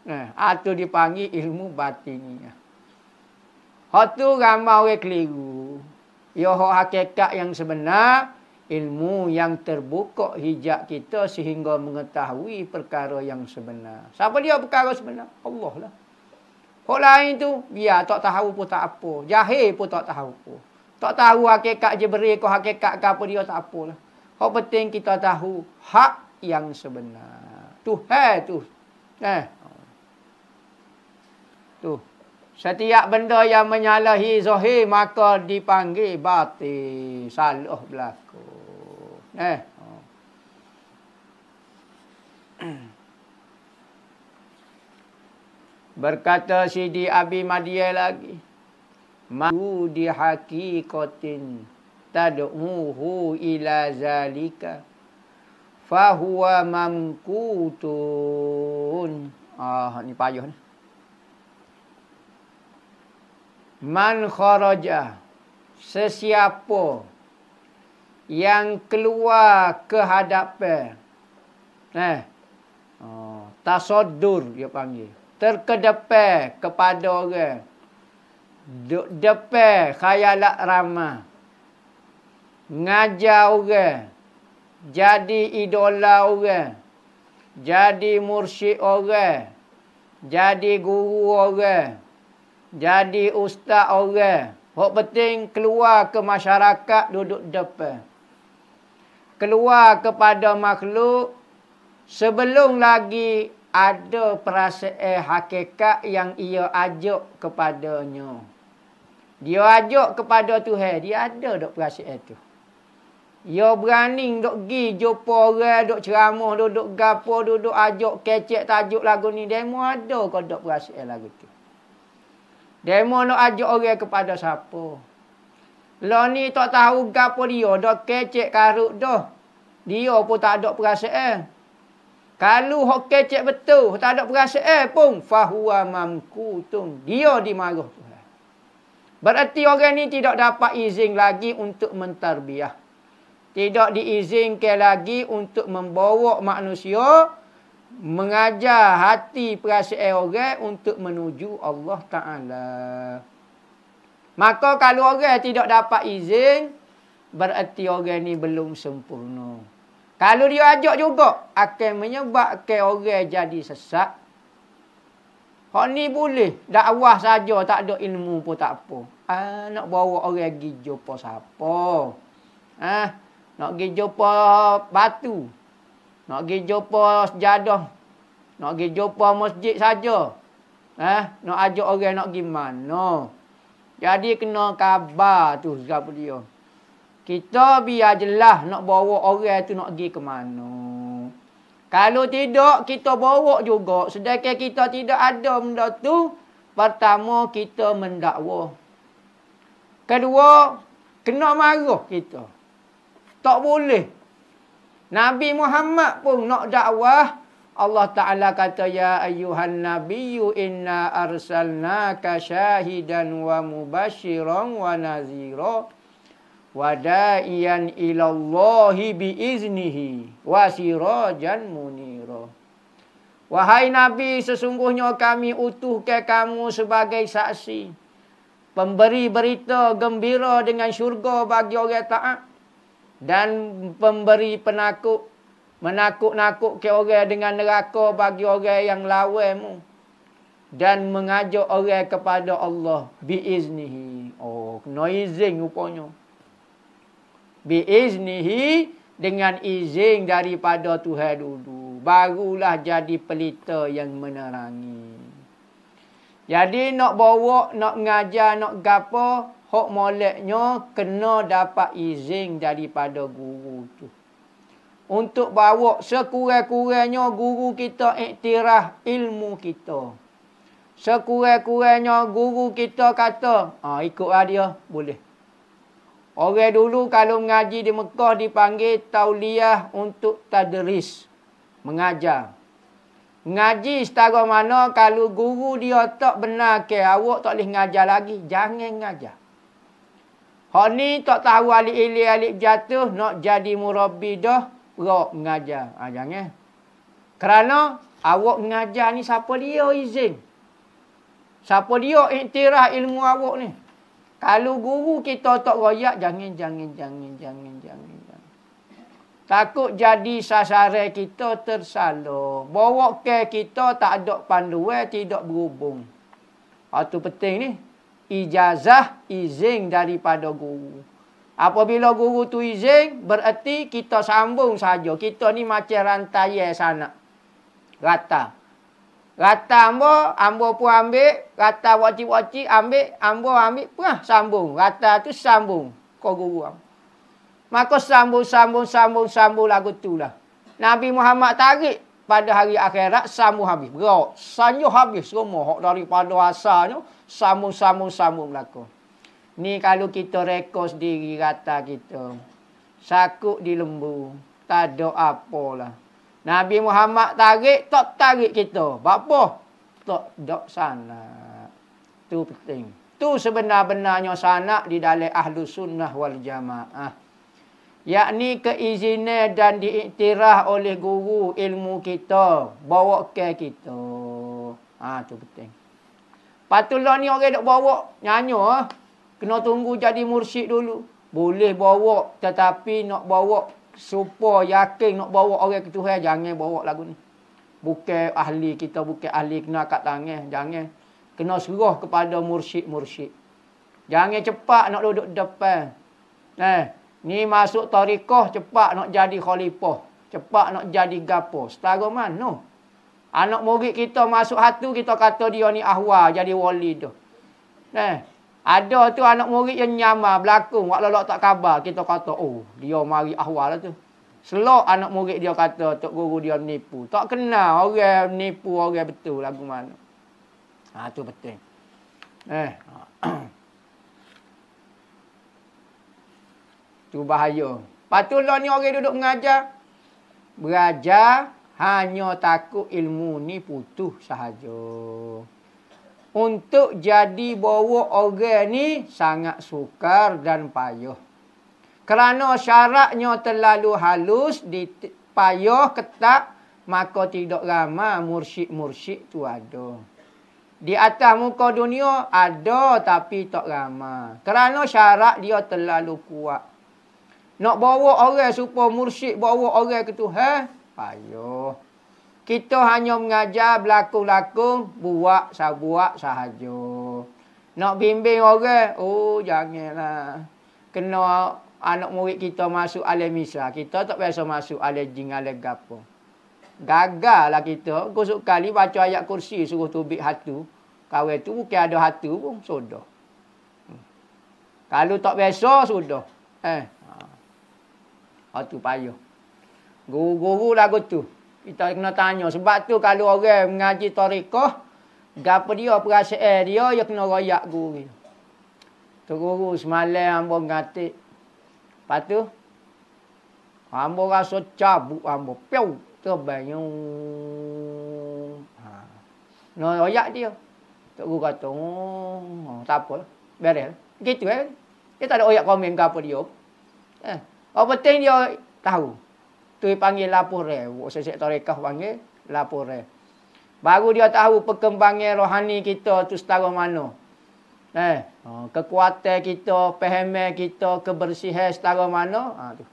Itu eh, dipanggil ilmu batinnya. Hak tu ramai orang keliru. Ya hak hakikat yang sebenar. Ilmu yang terbuka hijab kita sehingga mengetahui perkara yang sebenar. Siapa dia perkara sebenar? Allah lah. Hak lain tu biar tak tahu pun tak apa. Jahil pun tak tahu pun. Tak tahu hakikat je beri kau hakikat ke apa dia tak apa lah. Hak penting kita tahu hak yang sebenar. Tuhan tu. Eh. Tu. Setiap benda yang menyalahi zahir maka dipanggil batin. Salah berlaku. Eh. Oh. Berkata Sidi Abi Madia lagi. Mahu hakikatin tad'uhu ila zalika. Fahuwa mamkutun. Ah, ni payah ni. Man kharaja sesiapa yang keluar ke hadapan. Eh. Oh, tasaddur dia panggil. terkedepe kepada orang. De Depan khayalat ramah. Ngajar orang. Jadi idola orang. Jadi mursyid orang. Jadi guru orang jadi ustaz orang. Hak penting keluar ke masyarakat duduk depan. Keluar kepada makhluk sebelum lagi ada perasaan hakikat yang ia ajak kepadanya. Dia ajak kepada Tuhan, dia ada dok perasaan itu. Ia berani dok gi jumpa orang, dok ceramah, duduk gapo, duduk ajak kecek tajuk lagu ni, demo ada kau dak perasaan lagu tu. Demo nak ajak orang kepada siapa. Lo ni tak tahu gapo dia. Dah kecek karuk dah. Dia pun tak ada perasaan. Kalau hok kecek betul. Tak ada perasaan pun. Fahuwa mamkutun. Dia dimaruh Tuhan. Berarti orang ni tidak dapat izin lagi untuk mentarbiah. Tidak diizinkan lagi untuk membawa manusia mengajar hati perasaan orang untuk menuju Allah Taala. Maka kalau orang tidak dapat izin, bererti orang ini belum sempurna. Kalau dia ajak juga, akan menyebabkan orang jadi sesat. Hak ni boleh, dakwah saja tak ada ilmu pun tak apa. Ah, nak bawa orang pergi jumpa siapa? Ah, nak pergi jumpa batu, nak pergi jumpa jadah. Nak pergi jumpa masjid saja. Eh? Nak ajak orang nak pergi mana. Jadi kena khabar tu siapa dia. Kita biar jelas nak bawa orang tu nak pergi ke mana. Kalau tidak, kita bawa juga. Sedangkan kita tidak ada benda tu. Pertama, kita mendakwa. Kedua, kena marah kita. Tak boleh Nabi Muhammad pun nak dakwah. Allah Ta'ala kata, Ya ayuhan nabiyu inna arsalnaka syahidan wa mubashiran wa nazira. Wada'iyan ilallahi biiznihi wa sirajan munira. Wahai Nabi, sesungguhnya kami utuh ke kamu sebagai saksi. Pemberi berita gembira dengan syurga bagi orang taat dan pemberi penakut menakut-nakut ke orang dengan neraka bagi orang yang lawanmu dan mengajak orang kepada Allah bi biiznihi oh noizing rupanya biiznihi dengan izin daripada Tuhan dulu barulah jadi pelita yang menerangi jadi nak bawa nak ngajar nak gapo hok moleknya kena dapat izin daripada guru tu. Untuk bawa sekurang-kurangnya guru kita iktiraf ilmu kita. Sekurang-kurangnya guru kita kata, ah ikutlah dia, boleh. Orang dulu kalau mengaji di Mekah dipanggil tauliah untuk tadris, mengajar. Ngaji setara mana kalau guru dia tak benar ke awak tak boleh ngajar lagi, jangan ngajar. Hak ni tak tahu alik ili alik jatuh nak jadi murabbi dah rok mengajar. Ha jangan. Eh. Kerana awak mengajar ni siapa dia izin? Siapa dia iktiraf ilmu awak ni? Kalau guru kita tak royak jangan jangan jangan jangan jangan. jangan. Takut jadi sasaran kita tersalah. Bawa ke kita tak ada panduan, tidak berhubung. Ha tu penting ni ijazah izin daripada guru. Apabila guru tu izin, bererti kita sambung saja. Kita ni macam rantai sana. Rata. Rata ambo, ambo pun ambil, rata wajib wajib ambil, ambo ambil, pun sambung. Rata tu sambung kau guru. Maka sambung sambung sambung sambung lagu tulah. Nabi Muhammad tarik pada hari akhirat sambung habis. Berok, sanyuh habis semua daripada asalnya. You Samu-samu-samu berlaku. Ni kalau kita rekos di rata kita. Sakuk di lembu. Tak ada apa Nabi Muhammad tarik, tak tarik kita. Apa? Tak ada sana. Itu penting. Itu sebenar-benarnya sana di dalam ahlu sunnah wal jamaah. Yakni keizinan dan diiktirah oleh guru ilmu kita. Bawa ke kita. Itu ha, penting. Patutlah ni orang nak bawa nyanyo eh. Kena tunggu jadi mursyid dulu. Boleh bawa tetapi nak bawa super yakin nak bawa orang ke Tuhan jangan bawa lagu ni. Bukan ahli kita bukan ahli kena kat tangan jangan kena suruh kepada mursyid-mursyid. Jangan cepat nak duduk depan. Nah, eh, ni masuk tarikah cepat nak jadi khalifah, cepat nak jadi gapo. Setara mana? No. Anak murid kita masuk hatu kita kata dia ni ahwa jadi wali tu. Nah. Eh, ada tu anak murid yang nyama belakung wak lolok tak khabar kita kata oh dia mari ahwa lah tu. Selok anak murid dia kata tok guru dia menipu. Tak kenal orang menipu orang betul lagu mana. Ha tu betul. Eh. tu bahaya. Patutlah ni orang duduk mengajar. belajar. Hanya takut ilmu ni putus sahaja. Untuk jadi bawa orang ni sangat sukar dan payah. Kerana syaratnya terlalu halus, payah, ketak maka tidak ramah mursyid-mursyid tu ada. Di atas muka dunia ada tapi tak ramah. Kerana syarat dia terlalu kuat. Nak bawa orang supaya mursyid bawa orang ke Tuhan, payuh. Kita hanya mengajar berlakon-lakon buak sabuak sahaja. Nak bimbing orang, oh janganlah. Kena anak murid kita masuk alim misa. Kita tak biasa masuk alim jing, alim gapo. Gagal lah kita. Kusuk kali baca ayat kursi suruh tubik hatu. Kawan tu bukan ada hatu pun. Sudah. Hmm. Kalau tak biasa, sudah. Eh. Hatu payuh. Guru-guru lagu tu. Kita kena tanya. Sebab tu kalau orang mengaji tarikah. Gapa dia perasaan dia. Dia kena royak guru. Tu guru semalam ambo ngatik. Lepas tu. Ambo rasa cabut ambo. Piau. Terbang. Ha. Nak royak dia. Tok guru kata. Hmm, oh, tak apa. Beres. Gitu eh. Dia tak ada royak komen gapa dia. Eh. Apa penting dia tahu tu panggil lapore sesek tarekah panggil lapore baru dia tahu perkembangan rohani kita tu setara mana eh ha, kekuatan kita pemahaman kita kebersihan setara mana ha, tu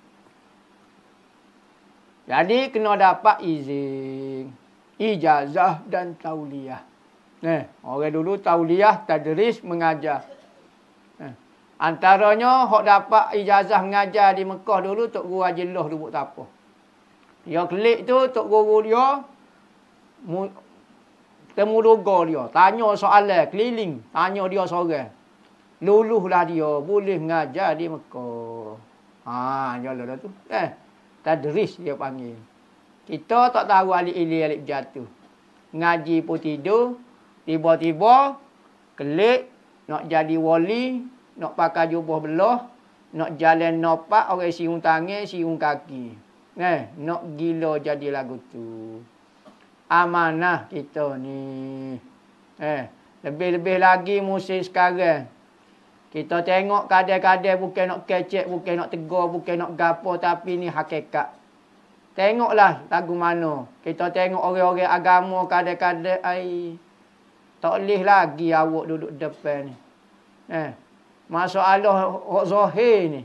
jadi kena dapat izin ijazah dan tauliah eh orang dulu tauliah tadris mengajar eh, Antaranya, hok dapat ijazah mengajar di Mekah dulu, Tok Guru Haji Loh duduk tapuh. Yang kelik tu tok guru dia temu duga dia, tanya soalan keliling, tanya dia seorang. Luluhlah dia boleh mengajar di Mekah. Ha, jalan tu. Eh, tadris dia panggil. Kita tak tahu alik ilik alik jatuh. Ngaji pun tidur. Tiba-tiba kelik nak jadi wali, nak pakai jubah belah, nak jalan nopak orang siung tangan, siung kaki. Eh, nak gila jadi lagu tu. Amanah kita ni. Eh, lebih-lebih lagi musim sekarang. Kita tengok kadang-kadang bukan nak kecek, bukan nak tegur, bukan nak gapo tapi ni hakikat. Tengoklah lagu mana. Kita tengok orang-orang agama kadang-kadang ai tak leh lagi awak duduk depan ni. Eh. Masalah zahir ni.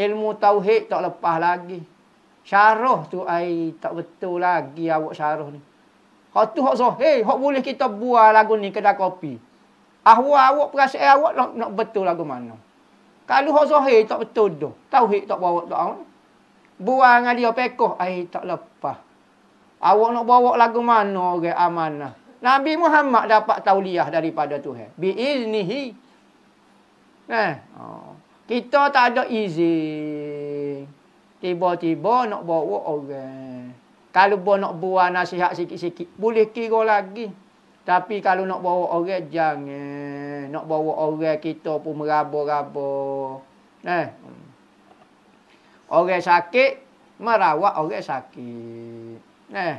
Ilmu tauhid tak lepas lagi syarah tu ai tak betul lagi awak syarah ni. Hak tu hak sahih, hak boleh kita buat lagu ni kedai kopi. Ahwa awak perasaan awak nak, nak betul lagu mana. Kalau hak sahih tak betul dah. Tauhid tak bawa tu awak. Buang dengan dia pekoh ai tak lepas. Awak nak bawa lagu mana Ke okay, amanah. Nabi Muhammad dapat tauliah daripada Tuhan. Bi iznihi. Nah. Eh? Oh. Kita tak ada izin. Tiba-tiba nak bawa orang. Kalau bawa nak buat nasihat sikit-sikit. Boleh kira lagi. Tapi kalau nak bawa orang, jangan. Nak bawa orang kita pun meraba-raba. Eh. Orang sakit, merawat orang sakit. Eh.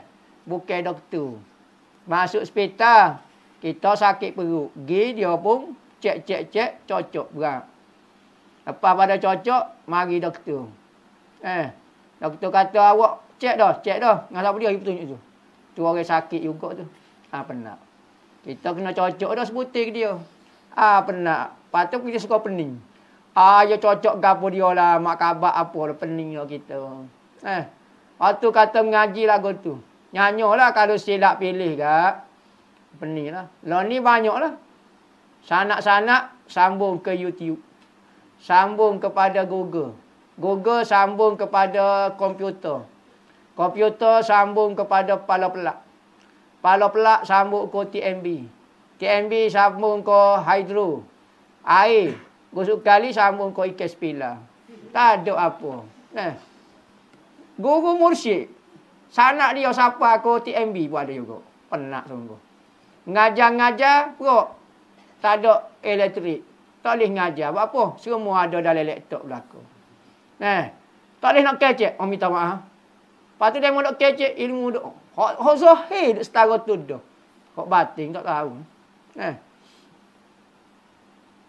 Bukan doktor. Masuk hospital, kita sakit perut. Gi dia pun cek-cek-cek, cocok berat. Lepas pada cocok, mari doktor. Eh. Kalau kita kata awak cek dah, cek dah. Ngalah dia bagi tu. Tu orang sakit juga tu. Ah penat. Kita kena cocok dah sebutir ke dia. Ah penat. Patut kita suka pening. Ah ya cocok gapo dia lah mak kabak apa lah pening lah kita. Eh. waktu kata mengaji lagu tu. Nyanyolah kalau silap pilih gak. Pening lah. Lah ni banyak lah. Sanak-sanak sambung ke YouTube. Sambung kepada Google. Google sambung kepada komputer. Komputer sambung kepada kepala pelak. Kepala pelak sambung ke TMB. TMB sambung ke hidro. Air. Gosok kali sambung ke ikan sepila. Tak ada apa. Nah. Eh. Guru mursyid. Sanak dia siapa ke TMB pun ada juga. Penat sungguh. Ngajar-ngajar, perut. Tak ada elektrik. Tak boleh ngajar. Apa? Semua ada dalam laptop belakang. Eh. Tak boleh nak kecek. Orang minta maaf. Lepas tu dia mahu nak kecek. Ilmu duk. Hak zahir duk setara tu duk. Hak batin tak tahu. Eh.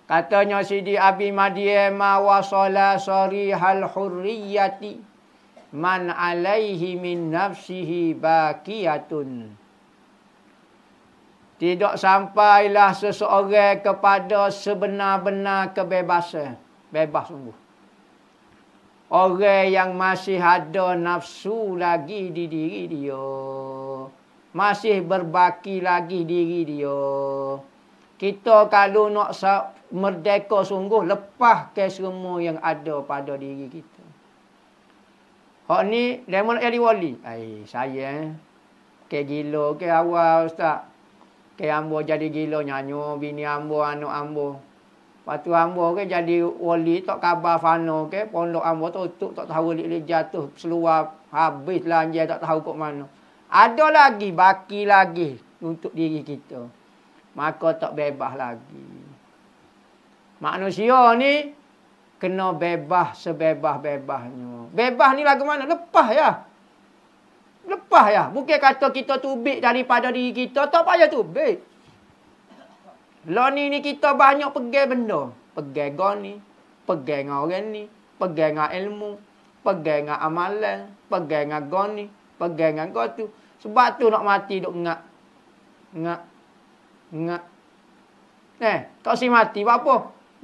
Katanya Sidi Abi Madiyema wa salasari hal hurriyati. Man alaihi min nafsihi bakiyatun. Tidak sampailah seseorang kepada sebenar-benar kebebasan. Bebas sungguh. Orang yang masih ada nafsu lagi di diri dia. Masih berbaki lagi diri dia. Kita kalau nak merdeka sungguh lepas ke semua yang ada pada diri kita. Hak ni lemon nak jadi wali. Ay, saya eh. Ke gila ke awal ustaz. Ke ambo jadi gila nyanyo bini ambo anak ambo. Lepas tu hamba ke jadi wali tak khabar fano ke pondok hamba tutup tak tahu lik lik jatuh seluar habis lah lanjai tak tahu kok mana. Ada lagi baki lagi untuk diri kita. Maka tak bebas lagi. Manusia ni kena bebas sebebas-bebasnya. Bebas ni lagu mana? Lepas ya. Lepas ya. Bukan kata kita tubik daripada diri kita. Tak payah tubik. Loni lah ni kita banyak pergi benda. Pergi go ni. Pergi dengan orang ni. Pergi dengan ilmu. Pergi dengan amalan. Pergi dengan go ni. Pergi dengan go tu. Sebab tu nak mati duk ngak. Ngak. Ngak. Eh, tak si mati buat apa?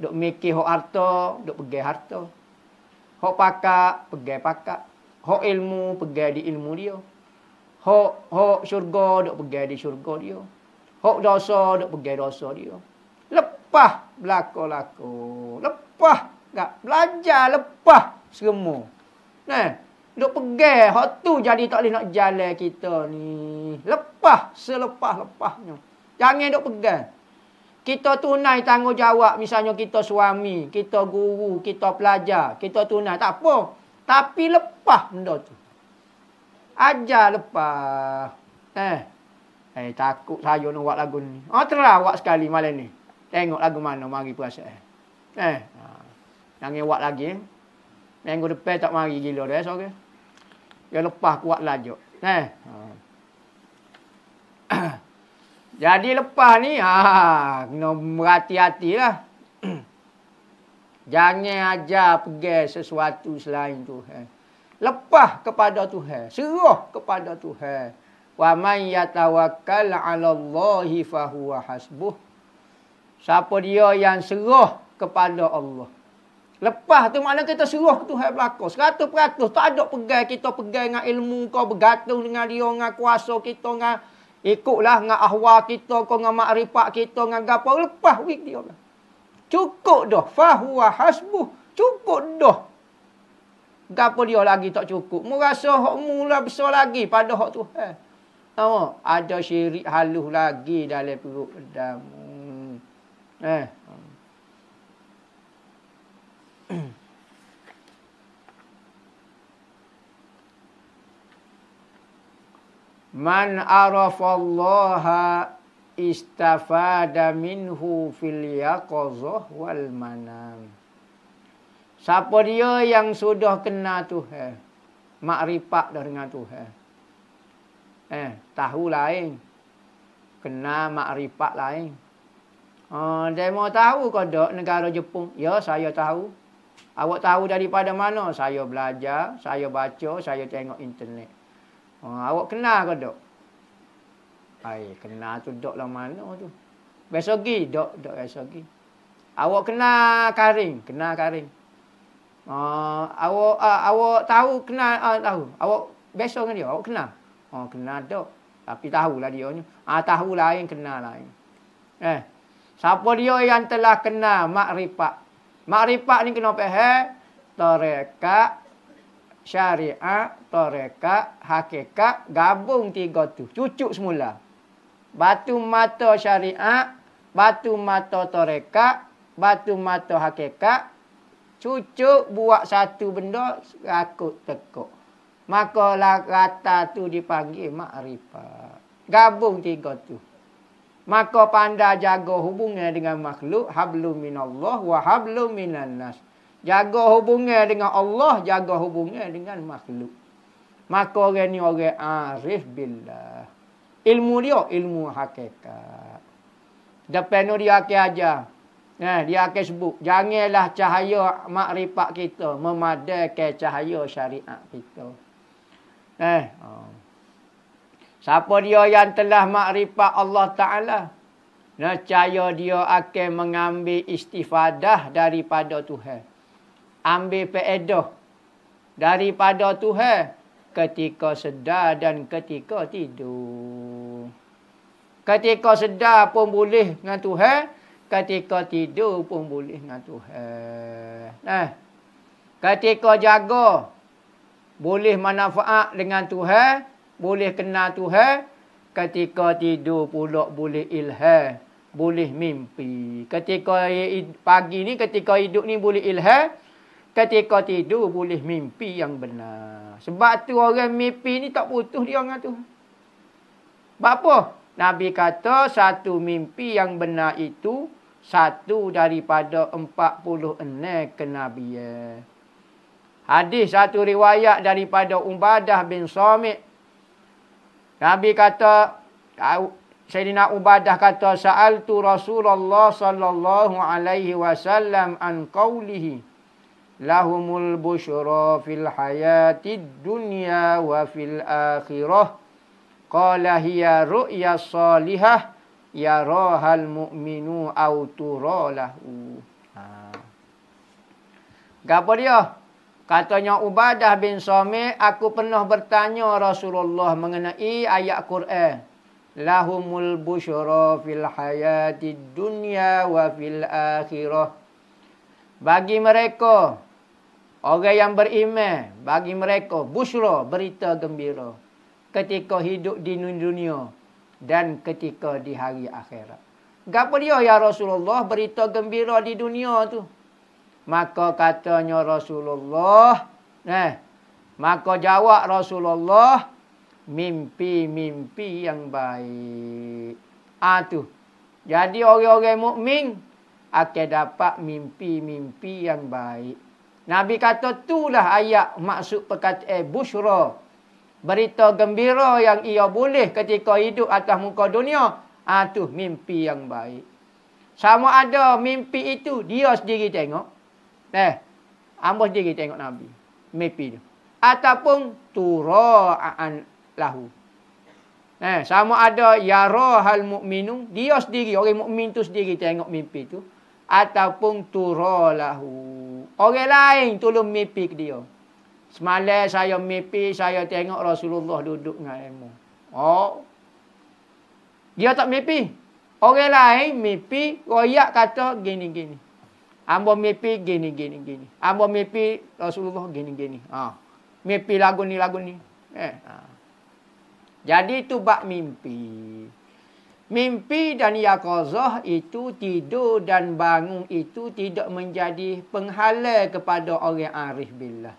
Duk mikir hok harta, duk pergi harta. Hok pakak, pergi pakak. Hok ilmu, pergi di ilmu dia. Hok hok syurga, duk pergi di syurga dia. Hak dosa, duk pegang dosa dia. Lepah belako-lako. Lepah. Tak belajar, lepah. Semua. Nah, duk pegang. Hak tu jadi tak boleh nak jalan kita ni. Lepah. Selepah-lepahnya. Jangan duk pegang. Kita tunai tanggungjawab. Misalnya kita suami. Kita guru. Kita pelajar. Kita tunai. Tak apa. Tapi lepah benda tu. Ajar lepah. Eh. Eh, takut saya nak buat lagu ni. Oh, ah, terawak sekali malam ni. Tengok lagu mana, mari perasaan. Eh, eh. Ha. Yang buat lagi. Eh. Minggu depan tak mari gila dah, sorry. Dia lepas kuat laju. Eh. Ha. Jadi lepas ni, ha, kena berhati-hati lah. Jangan ajar pergi sesuatu selain Tuhan. Lepas kepada Tuhan. Seruh kepada Tuhan. Wa man yatawakkal 'ala Allahi fa hasbuh. Siapa dia yang serah kepada Allah. Lepas tu maknanya kita serah ke Tuhan belaka. Seratus peratus. Tak ada pegang kita pegang dengan ilmu kau. Bergantung dengan dia. Dengan kuasa kita. Dengan ikutlah. Dengan ahwah kita. Kau dengan makrifat kita. Dengan gapa. Lepas wik dia. Lah. Cukup dah. Fahuwa hasbuh. Cukup dah. Gapa dia lagi tak cukup. Merasa hukmu mula besar lagi pada hak Tuhan. Tahu ada syirik halus lagi dalam perut pedam. Eh. Man arafa Allah istafada minhu fil yaqazah wal manam. Siapa dia yang sudah kena Tuhan? Makrifat dah dengan Tuhan. Eh, tahu lain. kena makrifat lain. Uh, oh, demo tahu ke dok negara Jepun? Ya, saya tahu. Awak tahu daripada mana? Saya belajar, saya baca, saya tengok internet. Uh, awak kenal ke dok? Ai, kena tu dok lah mana tu? Besok pergi dok, dok besok pergi. Awak kena karing, kena karing. Uh, awak uh, awak tahu kenal uh, ah, tahu. Awak besok dengan dia, awak kenal? Ha, kenal tak. Tapi tahulah dia ni. Ha, tahu lain, kenal lain. Eh. Siapa dia yang telah kenal makrifat? Makrifat ni kena faham eh, tarekat syariah, tarekat hakikat gabung tiga tu. Cucuk semula. Batu mata syariah, batu mata tarekat, batu mata hakikat cucuk buat satu benda rakut tekuk. Maka larata tu dipanggil makrifat. Gabung tiga tu. Maka pandai jaga hubungan dengan makhluk. Hablu Allah wa hablu minannas. Jaga hubungan dengan Allah. Jaga hubungan dengan makhluk. Maka orang ni orang arif billah. Ilmu dia ilmu hakikat. Depan tu dia akan ajar. Eh, dia akan sebut. Janganlah cahaya makrifat kita. Memadakan cahaya syariat kita. Eh. Siapa dia yang telah makrifat Allah Ta'ala? Nacaya dia akan mengambil istifadah daripada Tuhan. Ambil peredah daripada Tuhan ketika sedar dan ketika tidur. Ketika sedar pun boleh dengan Tuhan. Ketika tidur pun boleh dengan Tuhan. Nah. Eh. Ketika jaga boleh manfaat dengan Tuhan, boleh kenal Tuhan ketika tidur pula boleh ilham, boleh mimpi. Ketika pagi ni ketika hidup ni boleh ilham, ketika tidur boleh mimpi yang benar. Sebab tu orang mimpi ni tak putus dia dengan Tuhan. Sebab apa? Nabi kata satu mimpi yang benar itu satu daripada empat puluh 46 kenabian. Hadis satu riwayat daripada Ubadah bin Somit. Nabi kata, Sayyidina Ubadah kata, Sa'altu Rasulullah sallallahu alaihi wasallam an qawlihi. Lahumul bushra fil hayati dunya wa fil akhirah. Qala hiya ru'ya salihah. Ya rohal mu'minu au turalahu. Ha. Gapa dia? Katanya Ubadah bin Sami, aku pernah bertanya Rasulullah mengenai ayat Quran. Lahumul bushra fil hayati dunya wa fil akhirah. Bagi mereka, orang yang beriman, bagi mereka bushra, berita gembira. Ketika hidup di dunia dan ketika di hari akhirat. Gapa dia ya Rasulullah berita gembira di dunia tu? Maka katanya Rasulullah. Nah, eh, maka jawab Rasulullah. Mimpi-mimpi yang baik. Itu. Ah, ha, Jadi orang-orang mukmin Akan dapat mimpi-mimpi yang baik. Nabi kata itulah ayat maksud perkataan eh, Bushra. Berita gembira yang ia boleh ketika hidup atas muka dunia. Itu ah, ha, mimpi yang baik. Sama ada mimpi itu dia sendiri tengok. Eh, ambas diri tengok Nabi. Mepi dia. Ataupun tura'an lahu. Eh, sama ada ya yarahal mu'minu. Dia sendiri, orang mukmin tu sendiri tengok mimpi tu. Ataupun tura'lahu. Orang lain tolong mimpi ke dia. Semalam saya mimpi, saya tengok Rasulullah duduk dengan ilmu. Oh. Dia tak mimpi. Orang lain mimpi, royak kata gini-gini. Ambo mimpi gini gini gini. Ambo mimpi Rasulullah gini gini. Ha. Mimpi lagu ni lagu ni. Eh. Ha. Jadi tu bak mimpi. Mimpi dan yaqazah itu tidur dan bangun itu tidak menjadi penghalang kepada orang arif billah.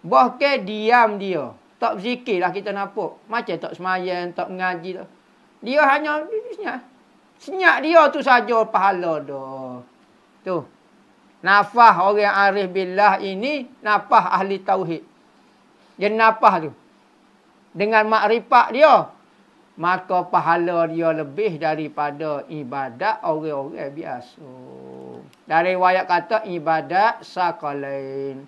Bahkan diam dia. Tak zikirlah kita nampak. Macam tak semayang, tak mengaji. Dia hanya senyap. Senyap dia tu saja pahala dah. Tu. Nafah orang arif billah ini nafah ahli tauhid. Dia nafah tu. Dengan makrifat dia maka pahala dia lebih daripada ibadat orang-orang biasa. Dari wayak kata ibadat sakalain.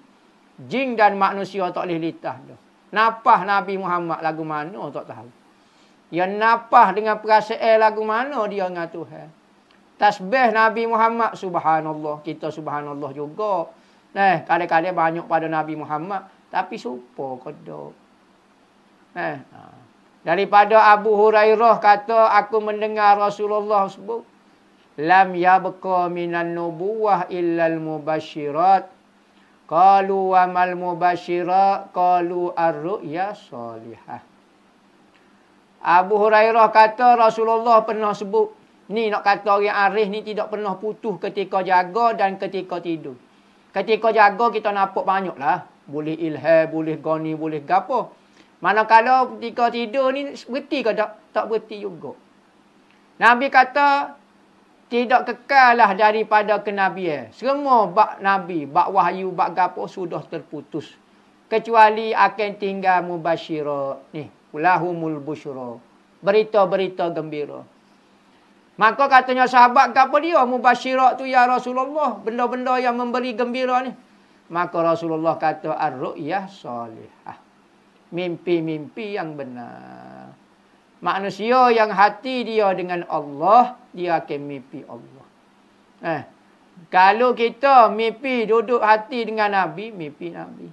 Jin dan manusia tak boleh litah dah. Napah Nabi Muhammad lagu mana tak tahu. Yang napah dengan perasaan lagu mana dia dengan Tuhan tasbih Nabi Muhammad subhanallah kita subhanallah juga nah kadang-kadang banyak pada Nabi Muhammad tapi supo kada nah ha. daripada Abu Hurairah kata aku mendengar Rasulullah sebut lam ya yabqa minan nubuwah illa al mubasyirat qalu wa mal mubasyira qalu ar ru'ya salihah Abu Hurairah kata Rasulullah pernah sebut Ni nak kata orang arif ni tidak pernah putus ketika jaga dan ketika tidur. Ketika jaga kita nampak lah, Boleh ilham, boleh goni, boleh gapo. Manakala ketika tidur ni berhenti ke tak? Tak berhenti juga. Nabi kata tidak kekallah daripada kenabian. Semua bak nabi, bak wahyu, bak gapo sudah terputus. Kecuali akan tinggal mubasyirah. Ni, ulahumul busyirah. Berita-berita gembira. Maka katanya sahabat kenapa dia mubasyirat tu ya Rasulullah benda-benda yang memberi gembira ni. Maka Rasulullah kata ar-ru'yah salihah. Mimpi-mimpi yang benar. Manusia yang hati dia dengan Allah, dia akan mimpi Allah. Eh. Kalau kita mimpi duduk hati dengan Nabi, mimpi Nabi.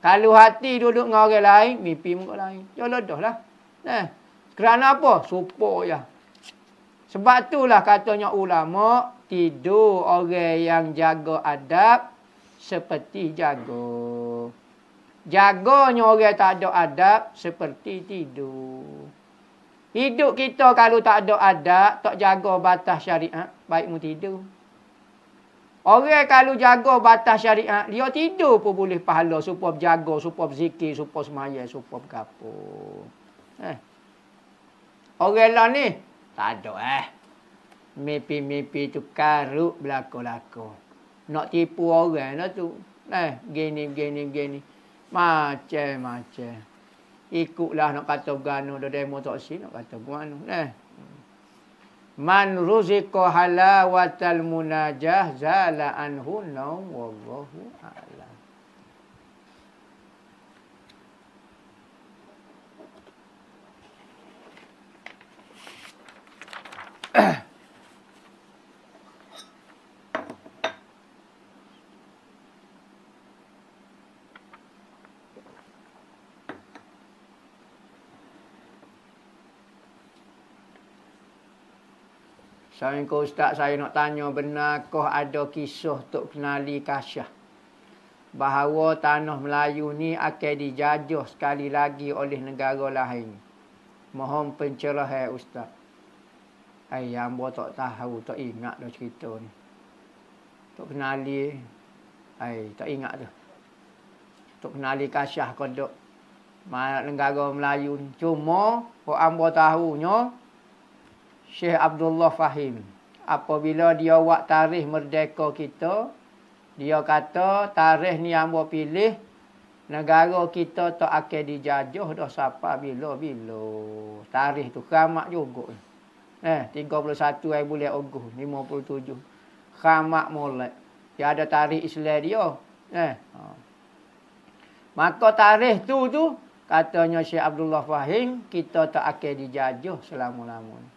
Kalau hati duduk dengan orang lain, mimpi orang lain. Ya ledahlah. Lah. Eh. Kerana apa? Supo ya. Sebab itulah katanya ulama tidur orang yang jaga adab seperti jago. Jaganya orang tak ada adab seperti tidur. Hidup kita kalau tak ada adab, tak jaga batas syariat, baik mu tidur. Orang kalau jaga batas syariat, dia tidur pun boleh pahala supaya berjaga, supaya berzikir, supaya semaya, supaya berkapur. Eh. Orang lah ni, tak ada eh. Mimpi-mimpi tu karuk berlaku-laku. Nak tipu orang lah tu. Eh, gini, gini, gini. Macam, macam. Ikutlah nak kata gano dah demo tak si nak kata gano. Eh. Man ruziqo halawatal munajah zala anhu nawwallahu Assalamualaikum Ustaz, saya nak tanya benar, benarkah ada kisah untuk kenali kasyah? Bahawa tanah Melayu ni akan dijajah sekali lagi oleh negara lain. Mohon pencerahan Ustaz. Ayam buat tak tahu, tak ingat dah cerita ni. Tak kenali. Ay, tak ingat tu. Tak kenali kasyah kau duk. Mana negara Melayu ni. Cuma, kalau ambo tahu tahunya. Syekh Abdullah Fahim. Apabila dia buat tarikh merdeka kita. Dia kata, tarikh ni ambo pilih. Negara kita tak akan dijajah dah sampai bila-bila. Tarikh tu keramat juga. Ni. Eh, 31 hari bulan Ogoh, 57. Khamak mulai. Dia ada tarikh Islam dia. Eh. Ha. Maka tarikh tu tu katanya Syekh Abdullah Fahim kita tak akan dijajah selama-lamanya.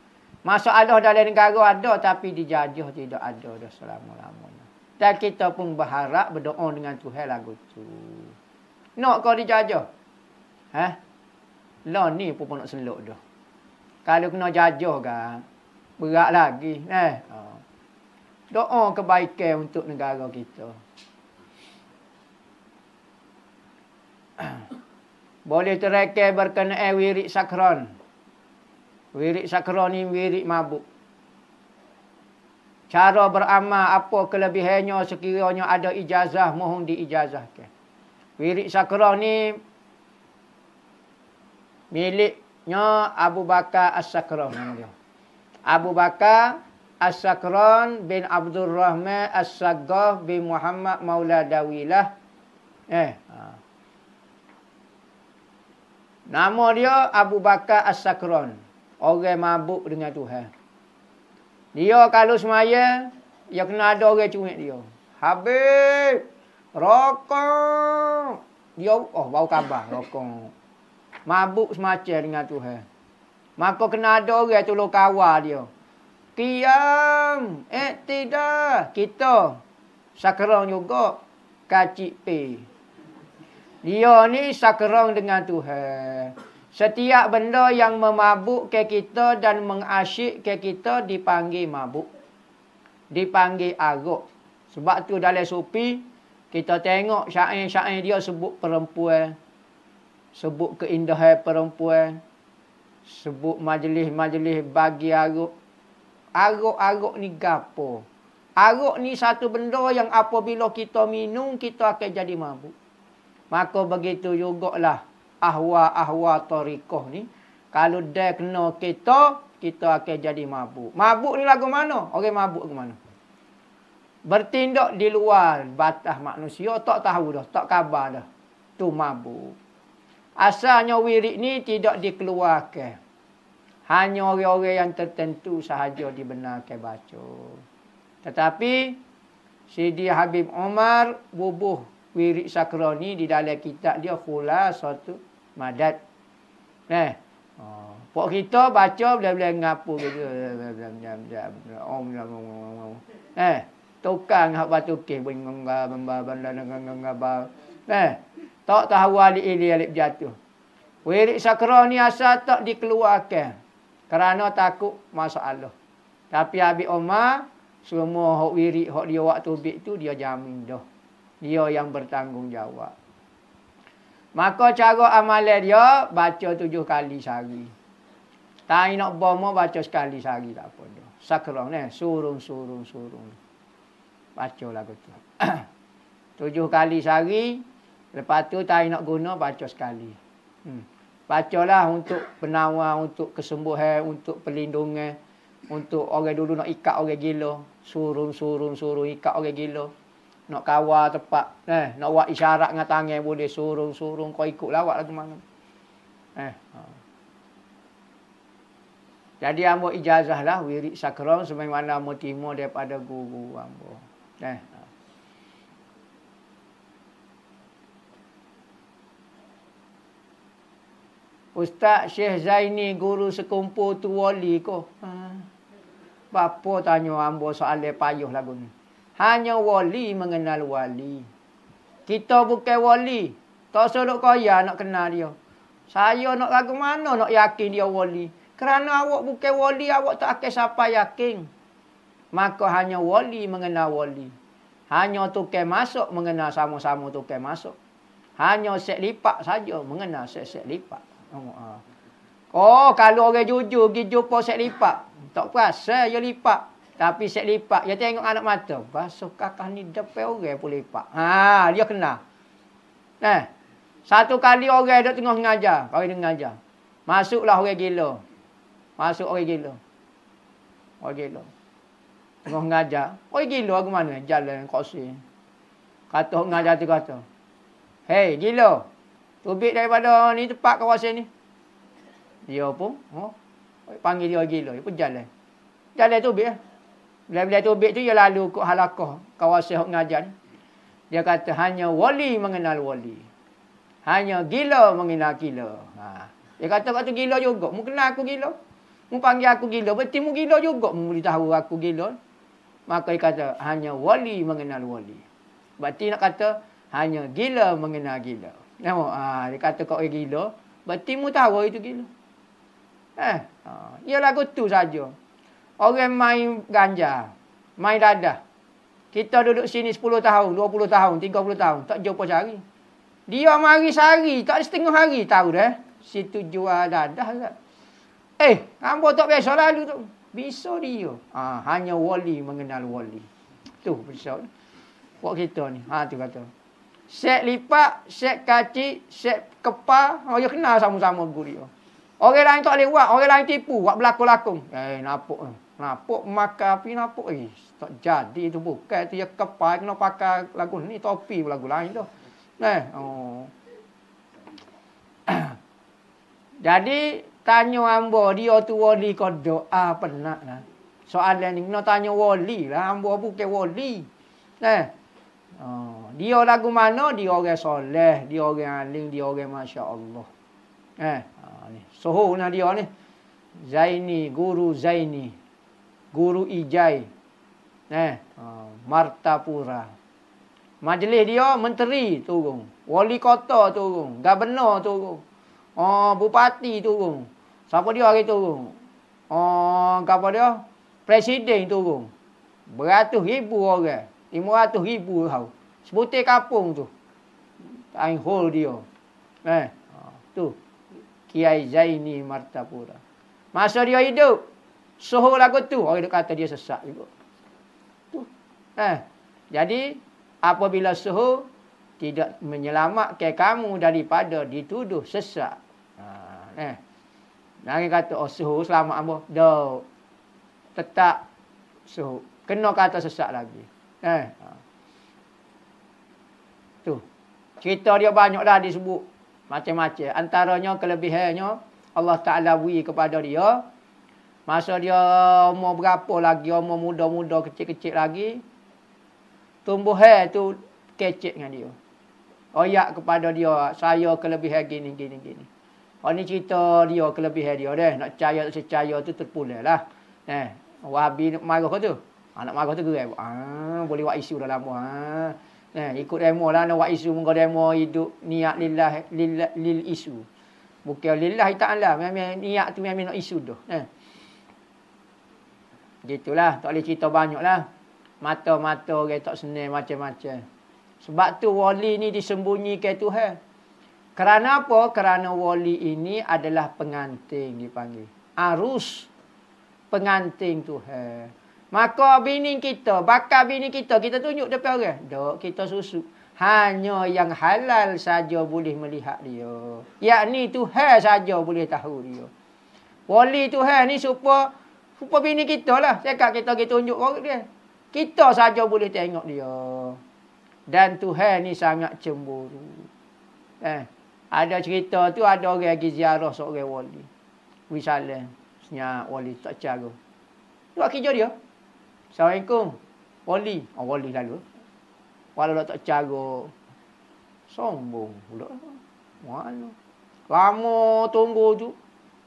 Masalah dalam negara ada tapi dijajah tidak ada dah selama-lamanya. Dan kita pun berharap berdoa dengan Tuhan lagu tu. Nak kau dijajah? ha? Lah ni pun nak selok dah. Kalau kena jajah kan. Berat lagi. Eh. Ha. Doa kebaikan untuk negara kita. Boleh terekai berkenaan eh, wirik sakron. Wirik sakron ni wirik mabuk. Cara beramal apa kelebihannya sekiranya ada ijazah, mohon diijazahkan. Wirik sakron ni milik nya Abu Bakar As-Sakran Abu Bakar As-Sakran bin Abdul Rahman As-Saggah bin Muhammad Mauladawilah. Eh. Ha. Nama dia Abu Bakar As-Sakran. Orang mabuk dengan Tuhan. Dia kalau semaya, dia kena ada orang cungit dia. Habis rokok. Dia, oh, bau kabar, rokok. Mabuk semacam dengan Tuhan. Maka kena ada orang tolong kawal dia. Kiam. Eh tidak. Kita. Sakerang juga. Kacik pe. Dia ni sakerang dengan Tuhan. Setiap benda yang memabuk ke kita dan mengasyik ke kita dipanggil mabuk. Dipanggil arok. Sebab tu dalam supi. Kita tengok syair-syair dia sebut perempuan sebut keindahan perempuan, sebut majlis-majlis bagi arok. Arok-arok ni gapo? Arok ni satu benda yang apabila kita minum, kita akan jadi mabuk. Maka begitu juga lah ahwa-ahwa tarikah ni. Kalau dia kena kita, kita akan jadi mabuk. Mabuk ni lagu mana? Orang mabuk ke mana? Bertindak di luar batas manusia, tak tahu dah, tak kabar dah. Tu mabuk. Asalnya wirik ni tidak dikeluarkan. Hanya orang-orang yang tertentu sahaja dibenarkan baca. Tetapi Sidi Habib Omar bubuh wirik sakra ni di dalam kitab dia satu madat. Nah. Eh, oh, pok kita baca bila-bila ngapo gitu. Om Eh, tukang hak batu ke bingung ba ba ba Nah. Tak tahu alik ini alik jatuh. Wirik sakra ni asal tak dikeluarkan. Kerana takut masalah. Tapi Abi Omar, semua hok wirik hok dia waktu bit tu dia jamin dah. Dia yang bertanggungjawab. Maka cara amalan dia baca tujuh kali sehari. Tak nak bomo baca sekali sehari tak apa dia. Sakra ni surung surung surung. Baca lagu tu. tujuh kali sehari Lepas tu tak nak guna baca sekali. Hmm. Bacalah untuk penawar, untuk kesembuhan, untuk perlindungan. Untuk orang dulu nak ikat orang gila. Suruh, suruh, suruh ikat orang gila. Nak kawal tepat, Eh, nak buat isyarat dengan tangan boleh. Suruh, suruh. Kau ikut lawak lah tu mana. Eh. Ha. Jadi ambo lah, wirid sakram sebagaimana mana timur daripada guru ambo. Eh. Ustaz Syekh Zaini guru sekumpul tu wali ko. Ha. Bapa tanya hamba soalan payuh lagu ni. Hanya wali mengenal wali. Kita bukan wali. Tak solok kaya nak kenal dia. Saya nak lagu mana nak yakin dia wali. Kerana awak bukan wali, awak tak akan siapa yakin. Maka hanya wali mengenal wali. Hanya tukar masuk mengenal sama-sama tukar masuk. Hanya set lipat saja mengenal set-set lipat. Oh, ah. oh, kalau orang jujur pergi jumpa set lipat. Tak perasa, dia lipat. Tapi set lipat, dia tengok anak mata. Basuh kakak ni depan orang pun lipat. Ha, dia kena. Nah eh, satu kali orang duduk tengah mengajar. Kau ini mengajar. Masuklah orang gila. Masuk orang gila. Orang gila. Tengah mengajar. Orang gila aku mana? Jalan, kosi. Kata mengajar tu kata. Hei, gila. Tubik daripada ni tempat kawasan ni. Dia pun oh, panggil dia gila. Dia pun jalan. Jalan tubik, ubik. Lah. Ya. Bila-bila tu ubik tu dia lalu ke halakoh kawasan yang ngajar. Dia kata hanya wali mengenal wali. Hanya gila mengenal gila. Ha. Dia kata tu gila juga. Mu kenal aku gila. Mu panggil aku gila. Berarti mu gila juga. Mu boleh tahu aku gila. Maka dia kata hanya wali mengenal wali. Berarti nak kata hanya gila mengenal gila. Nama ha, ah, dia kata kau orang gila. Berarti mu tahu itu gila. Eh, ha, lagu tu saja. Orang main ganja, main dadah. Kita duduk sini 10 tahun, 20 tahun, 30 tahun, tak jumpa sehari. Dia mari sehari, tak ada setengah hari tahu dah. Eh? Situ jual dadah ke. Eh, hampa tak biasa lalu tu. Bisa dia. Ha, hanya wali mengenal wali. Tu, bisa. Buat kita ni. Ha, tu kata. Syek lipat, syek kaci, syek kepal. Oh, dia kenal sama-sama guru dia. Orang lain tak boleh buat. Orang lain tipu. Buat berlakon-lakon. Eh, napuk. Napuk maka api napuk. Eh, tak jadi tu bukan. Itu ya, dia kepa, Kena pakai lagu ni topi pun lagu lain tu. Eh, oh. jadi, tanya ambo Dia tu wali kau doa ah, penat lah. Soalan ni. Kena tanya wali lah. ambo bukan wali. Eh, Oh, dia lagu mana? Dia orang soleh, dia orang alim, dia orang masya-Allah. Eh, ha ni. Sohuna dia ni. Zaini, guru Zaini. Guru Ijai. Eh, ha Martapura. Majlis dia menteri turun. Wali kota turun, gubernur turun. Oh, bupati turun. Siapa dia hari turun? Oh, apa dia? Presiden turun. Beratus ribu orang. 500 ribu tau. Sebutir kapung tu. Ain hole dia. Eh. Tu. Kiai Zaini Martapura. Masa dia hidup. Sohor lagu tu. Orang dia kata dia sesak juga. Tu. Eh. Jadi. Apabila sohor. Tidak menyelamatkan kamu daripada dituduh sesak. Ha, eh. Nangin kata. Oh sohor selamat apa. Dah. Tetap. Sohor. Kena kata sesak lagi. Eh. Tu. Cerita dia banyak dah disebut. Macam-macam. Antaranya kelebihannya Allah Taala beri kepada dia masa dia umur berapa lagi, umur muda-muda kecil-kecil lagi Tumbuh tumbuhan tu kecil dengan dia. Oyak kepada dia, saya kelebihan gini gini gini. Oh ni cerita dia kelebihan dia deh. Nak percaya tak percaya tu terpulalah. Eh, Wahabi marah tu. Anak ah, mak aku tu gerai. Eh? Ah, boleh buat isu dalam lama. Ah. Ha. Eh, ikut demo lah. Nak buat isu. Muka demo hidup. Niat lillah. lillah lill isu. Bukan lillah ta'ala. Niat tu memang nak isu tu. Eh. Gitulah. Tak boleh cerita banyak lah. Mata-mata orang tak senang macam-macam. Sebab tu wali ni disembunyikan tu. Eh. Kerana apa? Kerana wali ini adalah pengantin dipanggil. Arus pengantin tu. Eh. Maka bini kita, bakar bini kita, kita tunjuk depan orang. Dok, kita susu. Hanya yang halal saja boleh melihat dia. Yakni Tuhan saja boleh tahu dia. Wali Tuhan ni supaya supa bini kita lah. Cakap kita kita tunjuk orang dia. Kita saja boleh tengok dia. Dan Tuhan ni sangat cemburu. Eh, ada cerita tu ada orang pergi ziarah seorang wali. Wisalah. Senyap wali tak cara. Buat kerja dia. Assalamualaikum. Wali. Oh, wali lalu. Walau tak cago, Sombong pula. Malu. Lama tunggu tu.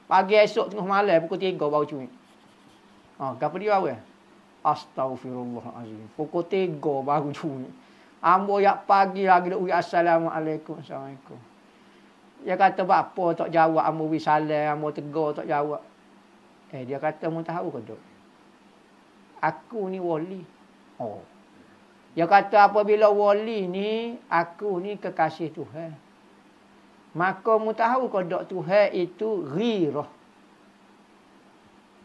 Pagi esok tengah malam pukul tiga baru cuik. Ha, ah, kenapa dia awal? Eh? Astaghfirullahalazim. Pukul tiga baru cuik. Ambo yak pagi lagi nak uyak assalamualaikum. Assalamualaikum. Dia kata apa tak jawab ambo wi ambo tegur tak jawab. Eh dia kata mu tahu ke tu aku ni wali. Oh. Dia kata apabila wali ni aku ni kekasih Tuhan. Maka mu tahu kodok Tuhan itu ghirah.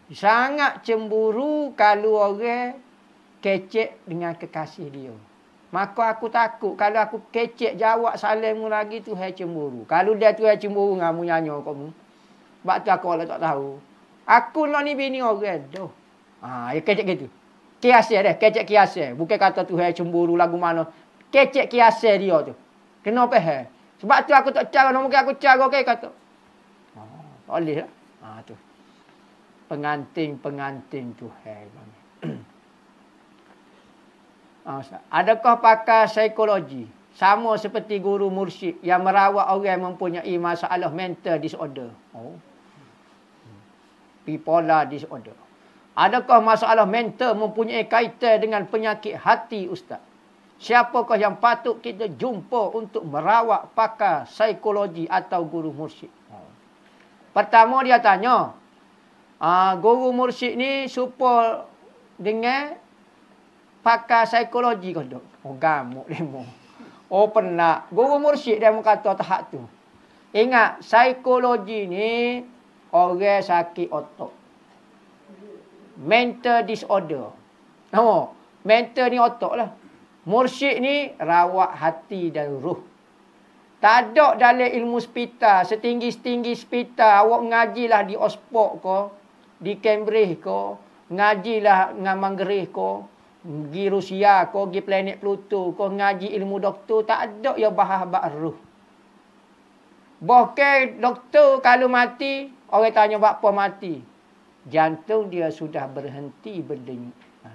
Sangat cemburu kalau orang kecek dengan kekasih dia. Maka aku takut kalau aku kecek jawab salammu lagi tu hai cemburu. Kalau dia tu hai cemburu dengan mu nyanyo kamu. Sebab tu aku Allah tak tahu. Aku nak ni bini orang. Duh. Ha, ya kecek gitu. Kiasih dia. Kecek kiasih. Bukan kata tu hai cemburu lagu mana. Kecek kiasih dia tu. Kenapa hai? Sebab tu aku tak cara. Nama aku cara. okey kata. Ha, tak boleh lah. Ha, tu. Pengantin-pengantin tu hai. Bang. ha, adakah pakar psikologi? Sama seperti guru mursyid yang merawat orang yang mempunyai masalah mental disorder. Oh. Hmm. Bipolar disorder. Adakah masalah mental mempunyai kaitan dengan penyakit hati ustaz? Siapakah yang patut kita jumpa untuk merawat pakar psikologi atau guru mursyid? Pertama dia tanya, uh, guru mursyid ni serupa dengan pakar psikologi ke dok? Oh gamuk demo. Oh penat. Guru mursyid dia kata tahap tu. Ingat, psikologi ni orang sakit otak mental disorder. Nama? Mental ni otak lah. Mursyid ni rawat hati dan ruh. Tak ada dalam ilmu spital. Setinggi-setinggi spital. Awak ngajilah di Oxford ko. Di Cambridge ko. Ngajilah dengan Manggerih ko. di Rusia ko. di planet Pluto ko. Ngaji ilmu doktor. Tak ada yang bahas bak ruh. Bahkan doktor kalau mati. Orang tanya bapa mati jantung dia sudah berhenti berdenyut. Ha.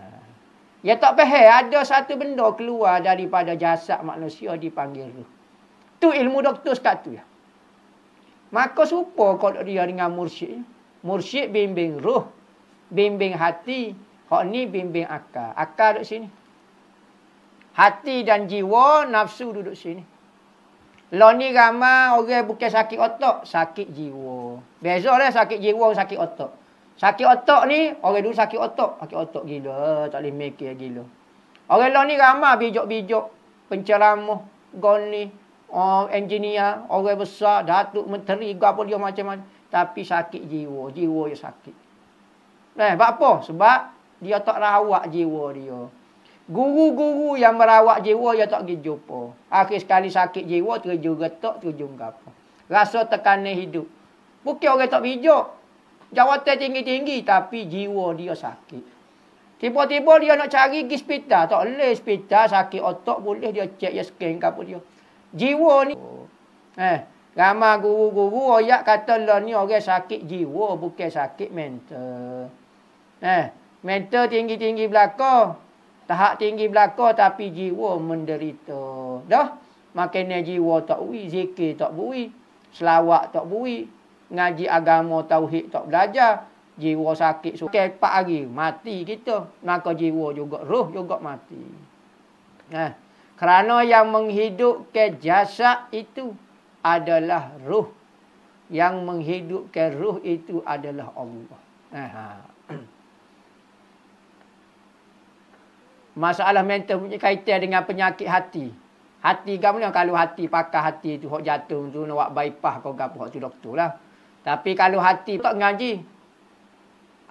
Ya tak faham ada satu benda keluar daripada jasad manusia dipanggil ruh. Tu ilmu doktor sekat tu ya. Maka serupa kalau dia dengan mursyid. Mursyid bimbing ruh, bimbing hati, hak ni bimbing akal. Akal duduk sini. Hati dan jiwa, nafsu duduk sini. Lo lah ni ramai orang bukan sakit otak, sakit jiwa. Bezalah sakit jiwa dengan sakit otak. Sakit otak ni, orang dulu sakit otak. Sakit otak gila, tak boleh mikir gila. Orang lain ni ramai bijak-bijak. Penceramah, goni, uh, engineer, orang besar, datuk, menteri, apa dia macam-macam. Tapi sakit jiwa, jiwa dia sakit. Eh, sebab apa? Sebab dia tak rawat jiwa dia. Guru-guru yang merawat jiwa, dia tak pergi jumpa. Akhir sekali sakit jiwa, terjun getok, terjun apa. Rasa tekanan hidup. Bukit orang tak bijak jawatan tinggi-tinggi tapi jiwa dia sakit. Tiba-tiba dia nak cari pergi hospital. Tak boleh hospital sakit otak boleh dia cek ya scan ke apa dia. Jiwa ni. Eh, ramai guru-guru ayat kata lah ni orang sakit jiwa bukan sakit mental. Eh, mental tinggi-tinggi belakang. Tahap tinggi belakang tapi jiwa menderita. Dah? Makanan jiwa tak bui, zikir tak bui, selawat tak bui, ngaji agama tauhid tak belajar jiwa sakit suka so, empat hari mati kita nak jiwa juga roh juga mati nah eh, kerana yang menghidup ke jasa itu adalah roh yang menghidup ke roh itu adalah Allah nah eh, ha. masalah mental punya kaitan dengan penyakit hati hati gamnya kalau hati pakai hati tu hok jatuh tu nak bypass kau gapo hok tu doktor lah tapi kalau hati tak ngaji.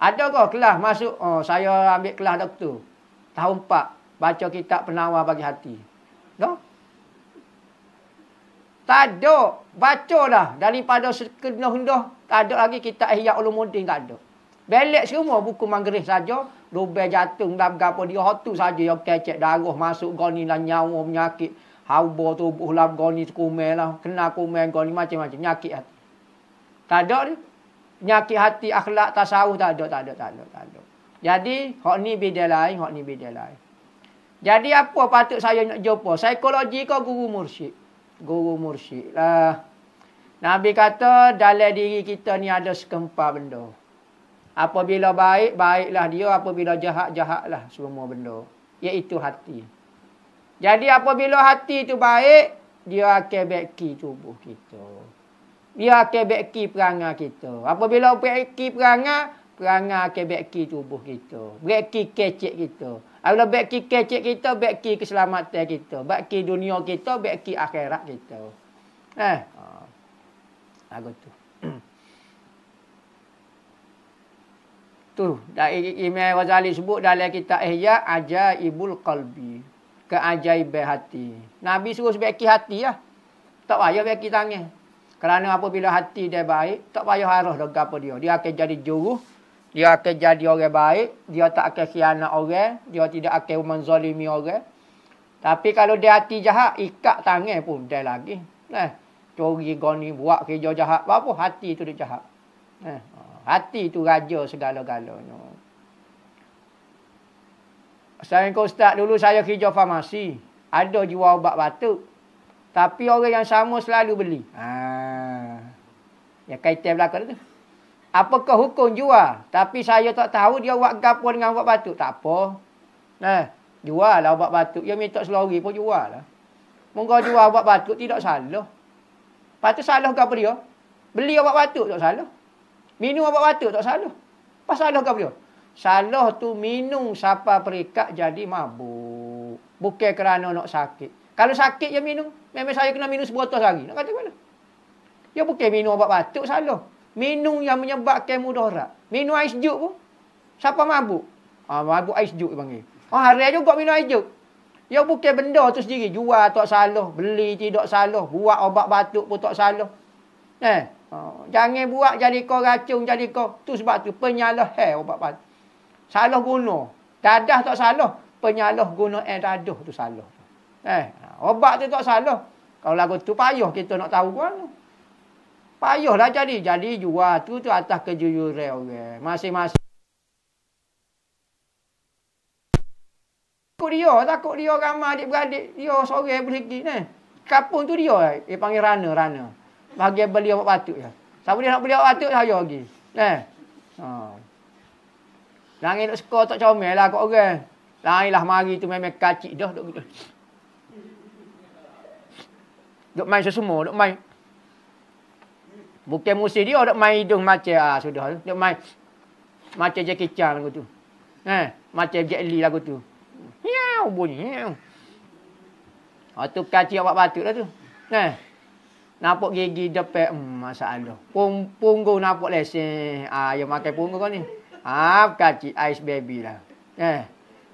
Adakah kelas masuk? Oh, saya ambil kelas doktor. Tahun 4. Baca kitab penawar bagi hati. No? Tak ada. Baca dah. Daripada sekedah-kedah. Tak ada lagi kitab Ihya Ulumuddin. Tak ada. Belak semua buku manggeris saja. Rubel jantung, Dah berapa dia. Hotu saja. Yang kecek darah masuk. Goni lah nyawa. Menyakit. Haubah tubuh lah. Goni sekumel Kena kumel. Goni macam-macam. Nyakit hati. Tak ada dia. Penyakit hati, akhlak, tasawuf tak ada, tak ada, tak ada, tak ada. Jadi, hak ni beda lain, hak ni beda lain. Jadi apa patut saya nak jumpa? Psikologi kau guru mursyid. Guru mursyid lah. Nabi kata dalam diri kita ni ada sekempar benda. Apabila baik, baiklah dia. Apabila jahat, jahatlah semua benda. Iaitu hati. Jadi apabila hati itu baik, dia akan beki tubuh kita. Dia ya, akan beki perangai kita. Apabila beki perangai, perangai akan beki tubuh kita. Beki kecek kita. Apabila beki kecek kita, beki keselamatan kita. Beki dunia kita, beki akhirat kita. Eh. Lagu ha. tu. tu dari Imam wazali sebut dalam kitab Ihya Ajaibul Qalbi keajaiban hati. Nabi suruh sebab hati lah. Ya? Tak payah bagi tangan. Kerana apabila hati dia baik, tak payah arah dah apa dia. Dia akan jadi juruh. Dia akan jadi orang baik. Dia tak akan khianat orang. Dia tidak akan menzalimi orang. Tapi kalau dia hati jahat, ikat tangan pun dia lagi. Nah, eh, curi, goni, buat kerja jahat. Apa hati itu dia jahat? Eh, hati itu raja segala-galanya. Saya ingat ustaz dulu saya kerja farmasi. Ada jual ubat batuk. Tapi orang yang sama selalu beli. Ha. Yang kaitan belakang tu. Apakah hukum jual? Tapi saya tak tahu dia buat gapo dengan buat batuk. Tak apa. Nah, eh, jual lah buat batuk. Dia minta selori pun jual lah. Mungkin jual buat batuk tidak salah. Lepas tu salah ke apa dia? Beli buat batu tak salah. Minum buat batu tak salah. Apa salah ke apa dia? Salah tu minum sampai perikat jadi mabuk. Bukan kerana nak sakit. Kalau sakit je minum. Memang saya kena minum sebotol lagi. Nak kata mana? Ya bukan minum obat batuk salah. Minum yang menyebabkan mudarat. Minum ais jeruk pun. Siapa mabuk? Ah mabuk ais jeruk panggil. Oh ah, hari aja juga minum ais jeruk. Ya bukan benda tu sendiri. Jual tak salah, beli tidak salah, buat obat batuk pun tak salah. Eh, ah, jangan buat jadi kau racun jadi kau tu sebab tu penyalah eh obat batuk. Salah guna. Dadah tak salah, penyalah guna air eh, dadah tu salah. Eh, Obat tu tak salah. Kalau lagu tu payah kita nak tahu kan. Payahlah jadi. Jadi jual tu tu atas kejujuran orang. Okay. Masing-masing. Takut dia. Takut dia ramah adik-beradik. Dia sore berhenti ni. Kapung tu dia. Dia panggil rana, rana. Bagi beli obat batuk je. Siapa dia nak beli obat batuk, saya lagi. Eh. Ha. Nangis nak skor tak comel lah kat orang. Lain lah mari tu memang kacik dah. Duk, duk. Duk main sesumur, duk main. Bukan musim dia, duk main hidung macam, ah, sudah. Duk main macam je Chan lagu tu. Eh, ha, macam je Li lagu tu. Hiau bunyi. Hiau. Ha, tu kaki awak batuk lah tu. Eh. Nampak gigi depek, hmm, masalah. Pung, punggung nampak lesen. Ah, ha, yang makan punggung kau ni. Haa, kaki ice baby lah. Eh.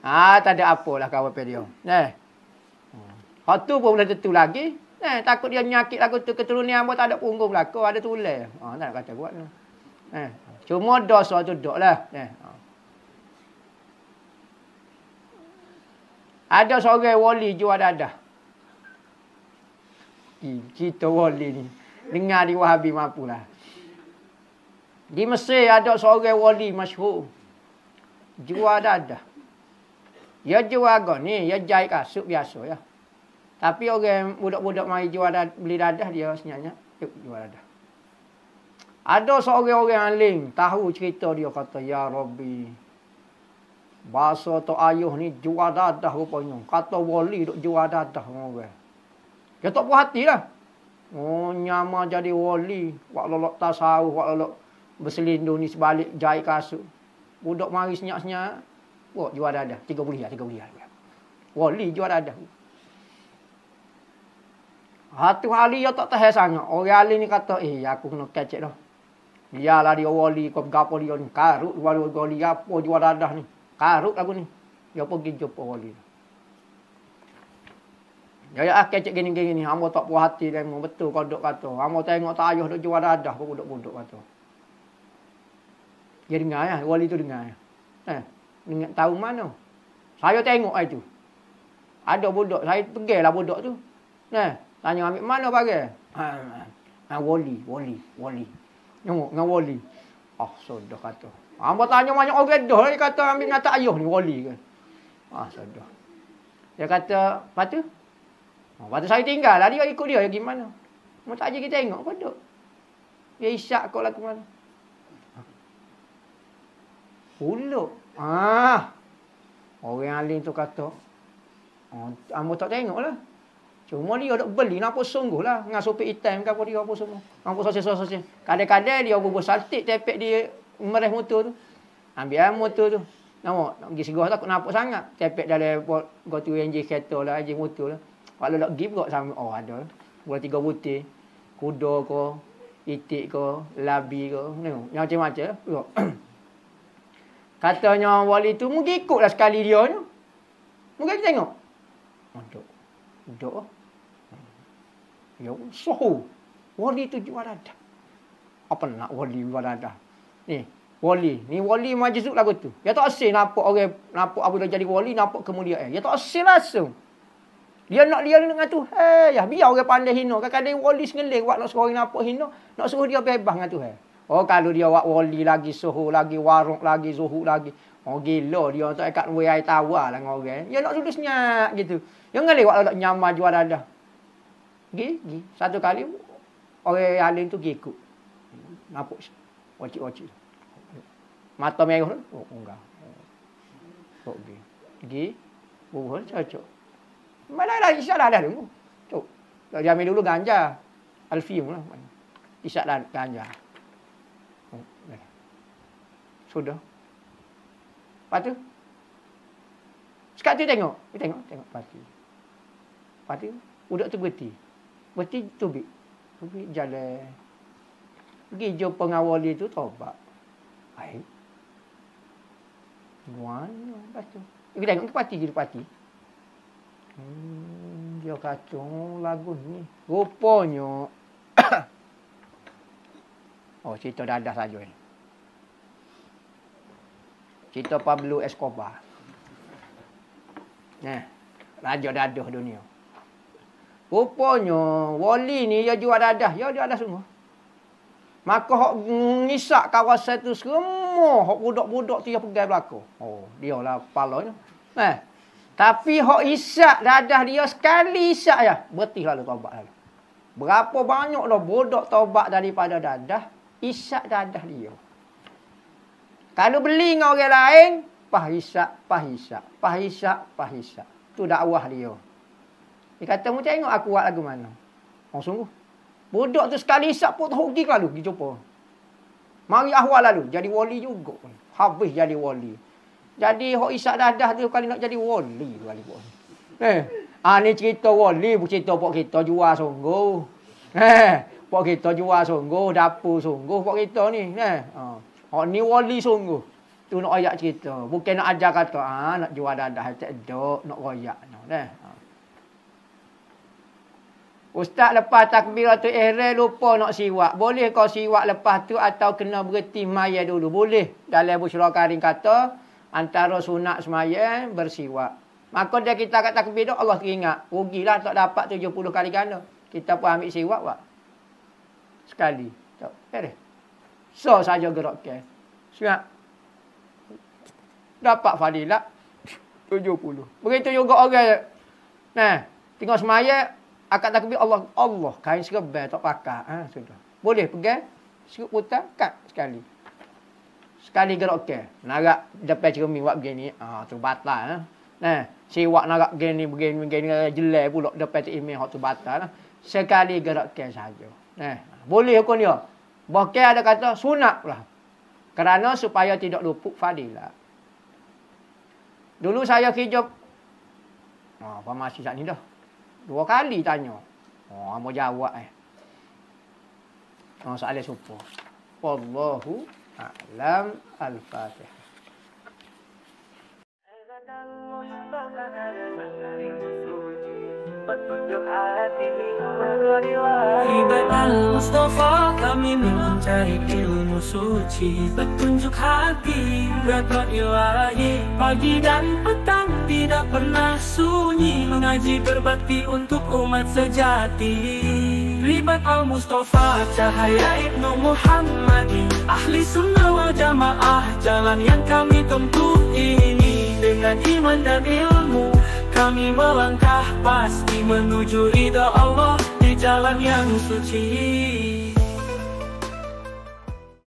ah tak ada apa lah kawan periuk. Eh. Hatu pun boleh tentu lagi. Nah eh, takut dia nyakit aku tu keturunan pun tak ada punggung lah. Kau ada tulis. Ha, tak nak kata buat. Eh, cuma dosa tu duduk lah. Eh. Ah. Ada seorang wali jual dadah. Kita wali ni. Dengar di Wahabi mampu lah. Di Mesir ada seorang wali masyhur Jual dadah. Ya jual agak ni. Dia jahit kasut biasa ya. Tapi orang budak-budak mai jual dadah, beli dadah dia yuk jual dadah. Ada seorang-orang alim tahu cerita dia kata ya Rabbi. baso tu ayuh ni jual dadah rupanya. Kata wali duk jual dadah orang. Dia tak puas hatilah. Oh nyama jadi wali wak lolok tasawuf wak lolok berselindung ni sebalik jai kasut. Budak mari senyap-senyap. Buat jual dadah. Tiga ya tiga bulia. Wali jual dadah. Hati wali yo ya tak tahu sangat. Orang ali ni kata, "Eh, aku kena kecek dah." Biarlah dia wali kau gapo dia ni. Karut wali wali apa jua dadah ni. Karut aku ni. Dia pergi jumpa wali. Ya ya ah, kecek gini-gini ni. Hamba tak puas hati dia betul kau duk kata. Hamba tengok tak ayuh duk jua dadah pun duk duk kata. Dia dengar ya, wali tu dengar ya. Eh, dengar tahu mana? Saya tengok lah itu. Ada budak, saya pergilah budak tu. Nah, eh, Tanya ambil mana bagi? Ha, ha, woli, woli, woli. Nyunguk dengan woli. Ah, sudah kata. Hamba tanya banyak orang dah dia kata ambil nak tak ayuh ni woli ke. Ah, sudah. Dia kata, "Patu?" Ah, patu saya tinggal lah dia ikut dia ya gimana? Mau tak aja kita tengok apa duk. Dia isyak kau lah kemana. Hulu. Ah. Orang alim tu kata, "Ah, hamba tak tengoklah." Cuma dia nak beli nak apa sungguh lah. Dengan sopik hitam ke apa dia apa semua. Nampak sosis-sosis. Kadang-kadang dia berubah saltik tepek dia merah motor tu. Ambil motor tu. Nampak? Nak pergi segah takut nampak sangat. Tepek dalam gotu yang je kereta lah, je motor lah. Kalau nak give pun sama. Oh ada lah. tiga butir. Kuda ke, itik ke, labi ke. Tengok. Yang macam-macam lah. Katanya wali tu mungkin ikutlah sekali dia ni. Mungkin kita tengok. Untuk. Duduk lah. Ya usuhu. Wali tu ada. Apa nak wali ada. Ni. Wali. Ni wali majizuk lah tu. Ya tak asing nampak orang. Nampak apa dah jadi wali. Nampak kemuliaan. Ya tak asing langsung. Dia nak lihat dengan tu. Hei. Ya biar orang pandai hina. Kadang-kadang wali sengeling. Buat nak suruh orang nampak hina. Nak suruh dia bebas dengan tu. Hei. Oh kalau dia buat wali lagi. Suhu lagi. Warung lagi. Zuhu lagi. Oh gila dia tak ikat wayai tawa lah dengan orang. Dia ya, nak tulis nyak gitu. Yang ngalih buat nak nyamar jual dadah pergi. Satu kali orang alim tu pergi ikut. Nampak wajib-wajib. Mata merah tu, oh, enggak. Oh, pergi. Pergi, buruh cocok. Mana lah isyak lah dah dulu. Cuk. Tak jamin dulu ganja. Alfium lah. Isyak lah ganja. Oh, Sudah. Lepas tu. Sekarang tu tengok. Tengok, tengok. Lepas tu. Lepas tu. Udak tu berhenti. Mesti tu tubik. Tubik jalan. Pergi jumpa pengawal dia tu, tobat. Baik. Buang. Lepas tu. Pergi tengok ke parti, jadi parti. Hmm, dia kacau lagu ni. Rupanya. oh, cerita dadah saja ni. Eh. Cerita Pablo Escobar. Nah, raja dadah dunia. Rupanya wali ni dia jual dadah. Ya, dia jual dadah semua. Maka hok ngisak kawasan tu semua hok budak-budak tu yang pegang belaka. Oh, dia lah palanya. Eh. Tapi hok isak dadah dia sekali isak ya. Betih lalu taubat lalu. Berapa banyak dah bodoh taubat daripada dadah. Isak dadah dia. Kalau beli dengan orang lain. Pah isak, pah isak. Pah isak, pah isak. Itu dakwah dia. Dia kata, mu tengok aku buat lagu mana. Oh, sungguh. Budak tu sekali isap pun tahu pergi lalu. Pergi jumpa. Mari awal lalu. Jadi wali juga. Habis jadi wali. Jadi, hok isap dadah tu kali nak jadi wali. wali pun. Eh. Ah, ni cerita wali. Cerita pok kita jual sungguh. Eh. Pok kita jual sungguh. Dapur sungguh pok kita ni. Eh. Oh. ni wali sungguh. Tu nak ayak cerita. Bukan nak ajar kata, ah, nak jual dadah. Tak ada. Nak royak. Eh. Ustaz lepas tu ehre lupa nak siwak. Boleh kau siwak lepas tu atau kena berhenti semayan dulu? Boleh. Dalam busyura karim kata antara sunat semayan bersiwak. Maka dia kita kat takbir tu Allah teringat. Rugilah tak dapat 70 kali ganda. Kita pun ambil siwak buat. Sekali. Tak. Eh. So saja gerakkan. Siap. Dapat fadilat 70. Begitu juga orang. Nah, tengok semayan akad takbir Allah Allah kain serba tak pakai ha, sudah boleh pergi serup putar kat sekali sekali gerak ke narak depan cermin buat begini ah ha, tu batal ha. nah sewa narak begini begini begini jelek pula depan tu imeh tu batal lah. Ha. sekali gerak ke saja nah boleh hukum dia bahkan ada kata sunat pula kerana supaya tidak lupuk fadilah dulu saya kerja ha, Oh, apa masih sat ni dah. Dua kali tanya. Oh, apa jawab eh? Oh, soalan serupa. Wallahu a'lam al-Fatihah. Hibat al-Mustafa kami mencari ilmu suci Petunjuk hati, berkat ilahi Pagi dan petang tidak pernah sunyi Mengaji berbakti untuk umat sejati Ribat Al-Mustafa, cahaya Ibnu Muhammad. Ahli sunnah wal jamaah, jalan yang kami tempuh ini Dengan iman dan ilmu, kami melangkah pasti Menuju ridha Allah di jalan yang suci